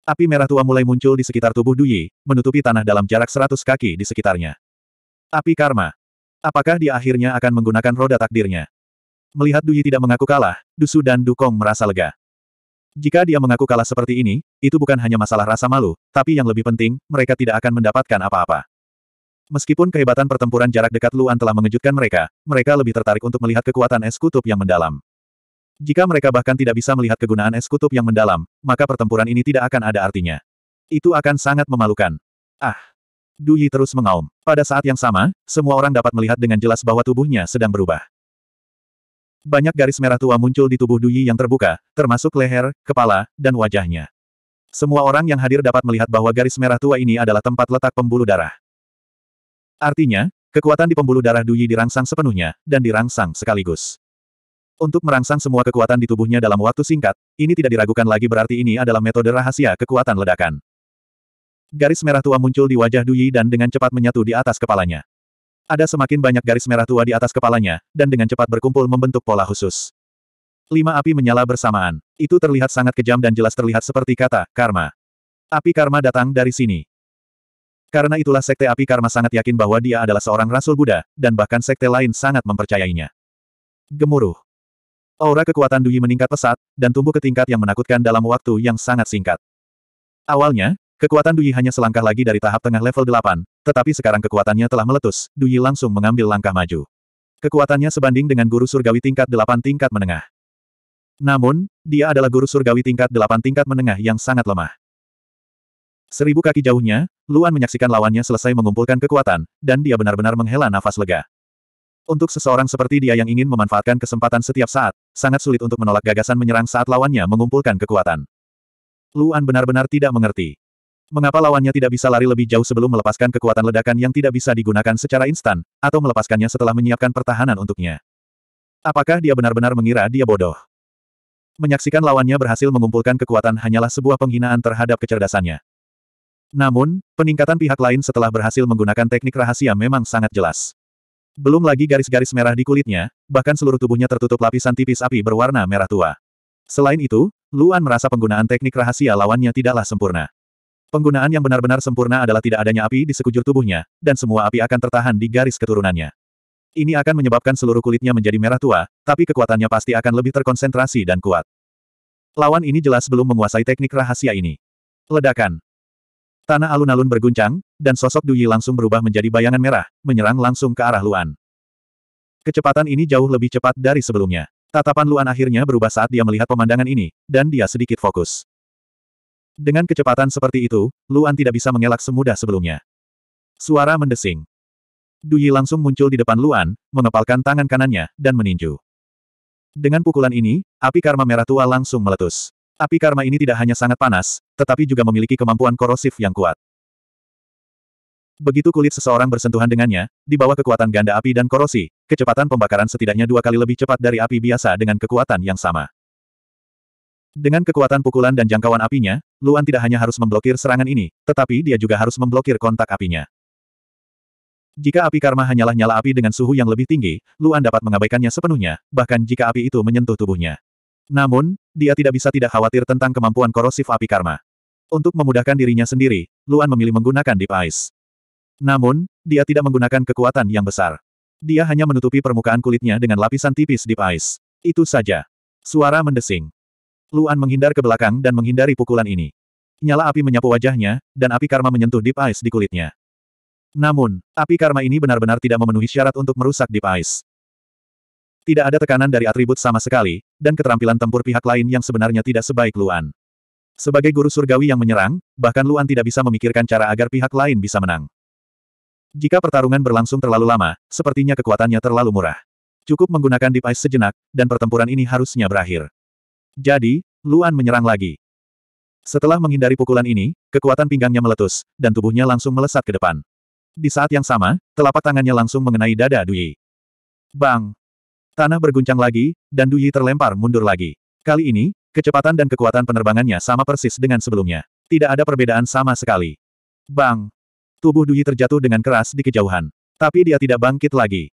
Api merah tua mulai muncul di sekitar tubuh Duyi, menutupi tanah dalam jarak seratus kaki di sekitarnya. Api karma. Apakah dia akhirnya akan menggunakan roda takdirnya? Melihat Duyi tidak mengaku kalah, Dusu dan Dukong merasa lega. Jika dia mengaku kalah seperti ini, itu bukan hanya masalah rasa malu, tapi yang lebih penting, mereka tidak akan mendapatkan apa-apa. Meskipun kehebatan pertempuran jarak dekat Luan telah mengejutkan mereka, mereka lebih tertarik untuk melihat kekuatan es kutub yang mendalam. Jika mereka bahkan tidak bisa melihat kegunaan es kutub yang mendalam, maka pertempuran ini tidak akan ada artinya. Itu akan sangat memalukan. Ah! Duyi terus mengaum. Pada saat yang sama, semua orang dapat melihat dengan jelas bahwa tubuhnya sedang berubah. Banyak garis merah tua muncul di tubuh Duyi yang terbuka, termasuk leher, kepala, dan wajahnya. Semua orang yang hadir dapat melihat bahwa garis merah tua ini adalah tempat letak pembuluh darah. Artinya, kekuatan di pembuluh darah Duyi dirangsang sepenuhnya, dan dirangsang sekaligus. Untuk merangsang semua kekuatan di tubuhnya dalam waktu singkat, ini tidak diragukan lagi berarti ini adalah metode rahasia kekuatan ledakan. Garis merah tua muncul di wajah Duyi dan dengan cepat menyatu di atas kepalanya. Ada semakin banyak garis merah tua di atas kepalanya, dan dengan cepat berkumpul membentuk pola khusus. Lima api menyala bersamaan. Itu terlihat sangat kejam dan jelas terlihat seperti kata, karma. Api karma datang dari sini. Karena itulah sekte api karma sangat yakin bahwa dia adalah seorang rasul Buddha, dan bahkan sekte lain sangat mempercayainya. Gemuruh. Aura kekuatan Dui meningkat pesat, dan tumbuh ke tingkat yang menakutkan dalam waktu yang sangat singkat. Awalnya, kekuatan Dui hanya selangkah lagi dari tahap tengah level 8, tetapi sekarang kekuatannya telah meletus, Dui langsung mengambil langkah maju. Kekuatannya sebanding dengan guru surgawi tingkat 8 tingkat menengah. Namun, dia adalah guru surgawi tingkat 8 tingkat menengah yang sangat lemah. Seribu kaki jauhnya, Luan menyaksikan lawannya selesai mengumpulkan kekuatan, dan dia benar-benar menghela nafas lega. Untuk seseorang seperti dia yang ingin memanfaatkan kesempatan setiap saat, sangat sulit untuk menolak gagasan menyerang saat lawannya mengumpulkan kekuatan. Luan benar-benar tidak mengerti. Mengapa lawannya tidak bisa lari lebih jauh sebelum melepaskan kekuatan ledakan yang tidak bisa digunakan secara instan, atau melepaskannya setelah menyiapkan pertahanan untuknya? Apakah dia benar-benar mengira dia bodoh? Menyaksikan lawannya berhasil mengumpulkan kekuatan hanyalah sebuah penghinaan terhadap kecerdasannya. Namun, peningkatan pihak lain setelah berhasil menggunakan teknik rahasia memang sangat jelas. Belum lagi garis-garis merah di kulitnya, bahkan seluruh tubuhnya tertutup lapisan tipis api berwarna merah tua. Selain itu, Luan merasa penggunaan teknik rahasia lawannya tidaklah sempurna. Penggunaan yang benar-benar sempurna adalah tidak adanya api di sekujur tubuhnya, dan semua api akan tertahan di garis keturunannya. Ini akan menyebabkan seluruh kulitnya menjadi merah tua, tapi kekuatannya pasti akan lebih terkonsentrasi dan kuat. Lawan ini jelas belum menguasai teknik rahasia ini. Ledakan. Tanah alun-alun berguncang, dan sosok Duyi langsung berubah menjadi bayangan merah, menyerang langsung ke arah Luan. Kecepatan ini jauh lebih cepat dari sebelumnya. Tatapan Luan akhirnya berubah saat dia melihat pemandangan ini, dan dia sedikit fokus. Dengan kecepatan seperti itu, Luan tidak bisa mengelak semudah sebelumnya. Suara mendesing. Duyi langsung muncul di depan Luan, mengepalkan tangan kanannya, dan meninju. Dengan pukulan ini, api karma merah tua langsung meletus. Api karma ini tidak hanya sangat panas, tetapi juga memiliki kemampuan korosif yang kuat. Begitu kulit seseorang bersentuhan dengannya, di bawah kekuatan ganda api dan korosi, kecepatan pembakaran setidaknya dua kali lebih cepat dari api biasa dengan kekuatan yang sama. Dengan kekuatan pukulan dan jangkauan apinya, Luan tidak hanya harus memblokir serangan ini, tetapi dia juga harus memblokir kontak apinya. Jika api karma hanyalah nyala api dengan suhu yang lebih tinggi, Luan dapat mengabaikannya sepenuhnya, bahkan jika api itu menyentuh tubuhnya. Namun, dia tidak bisa tidak khawatir tentang kemampuan korosif api karma. Untuk memudahkan dirinya sendiri, Luan memilih menggunakan Deep Ice. Namun, dia tidak menggunakan kekuatan yang besar. Dia hanya menutupi permukaan kulitnya dengan lapisan tipis Deep Ice. Itu saja. Suara mendesing. Luan menghindar ke belakang dan menghindari pukulan ini. Nyala api menyapu wajahnya, dan api karma menyentuh Deep Ice di kulitnya. Namun, api karma ini benar-benar tidak memenuhi syarat untuk merusak Deep Ice. Tidak ada tekanan dari atribut sama sekali, dan keterampilan tempur pihak lain yang sebenarnya tidak sebaik Luan. Sebagai guru surgawi yang menyerang, bahkan Luan tidak bisa memikirkan cara agar pihak lain bisa menang. Jika pertarungan berlangsung terlalu lama, sepertinya kekuatannya terlalu murah. Cukup menggunakan deep ice sejenak, dan pertempuran ini harusnya berakhir. Jadi, Luan menyerang lagi. Setelah menghindari pukulan ini, kekuatan pinggangnya meletus, dan tubuhnya langsung melesat ke depan. Di saat yang sama, telapak tangannya langsung mengenai dada Dui. Bang! Tanah berguncang lagi, dan Duyi terlempar mundur lagi. Kali ini, kecepatan dan kekuatan penerbangannya sama persis dengan sebelumnya. Tidak ada perbedaan sama sekali. Bang! Tubuh Duyi terjatuh dengan keras di kejauhan. Tapi dia tidak bangkit lagi.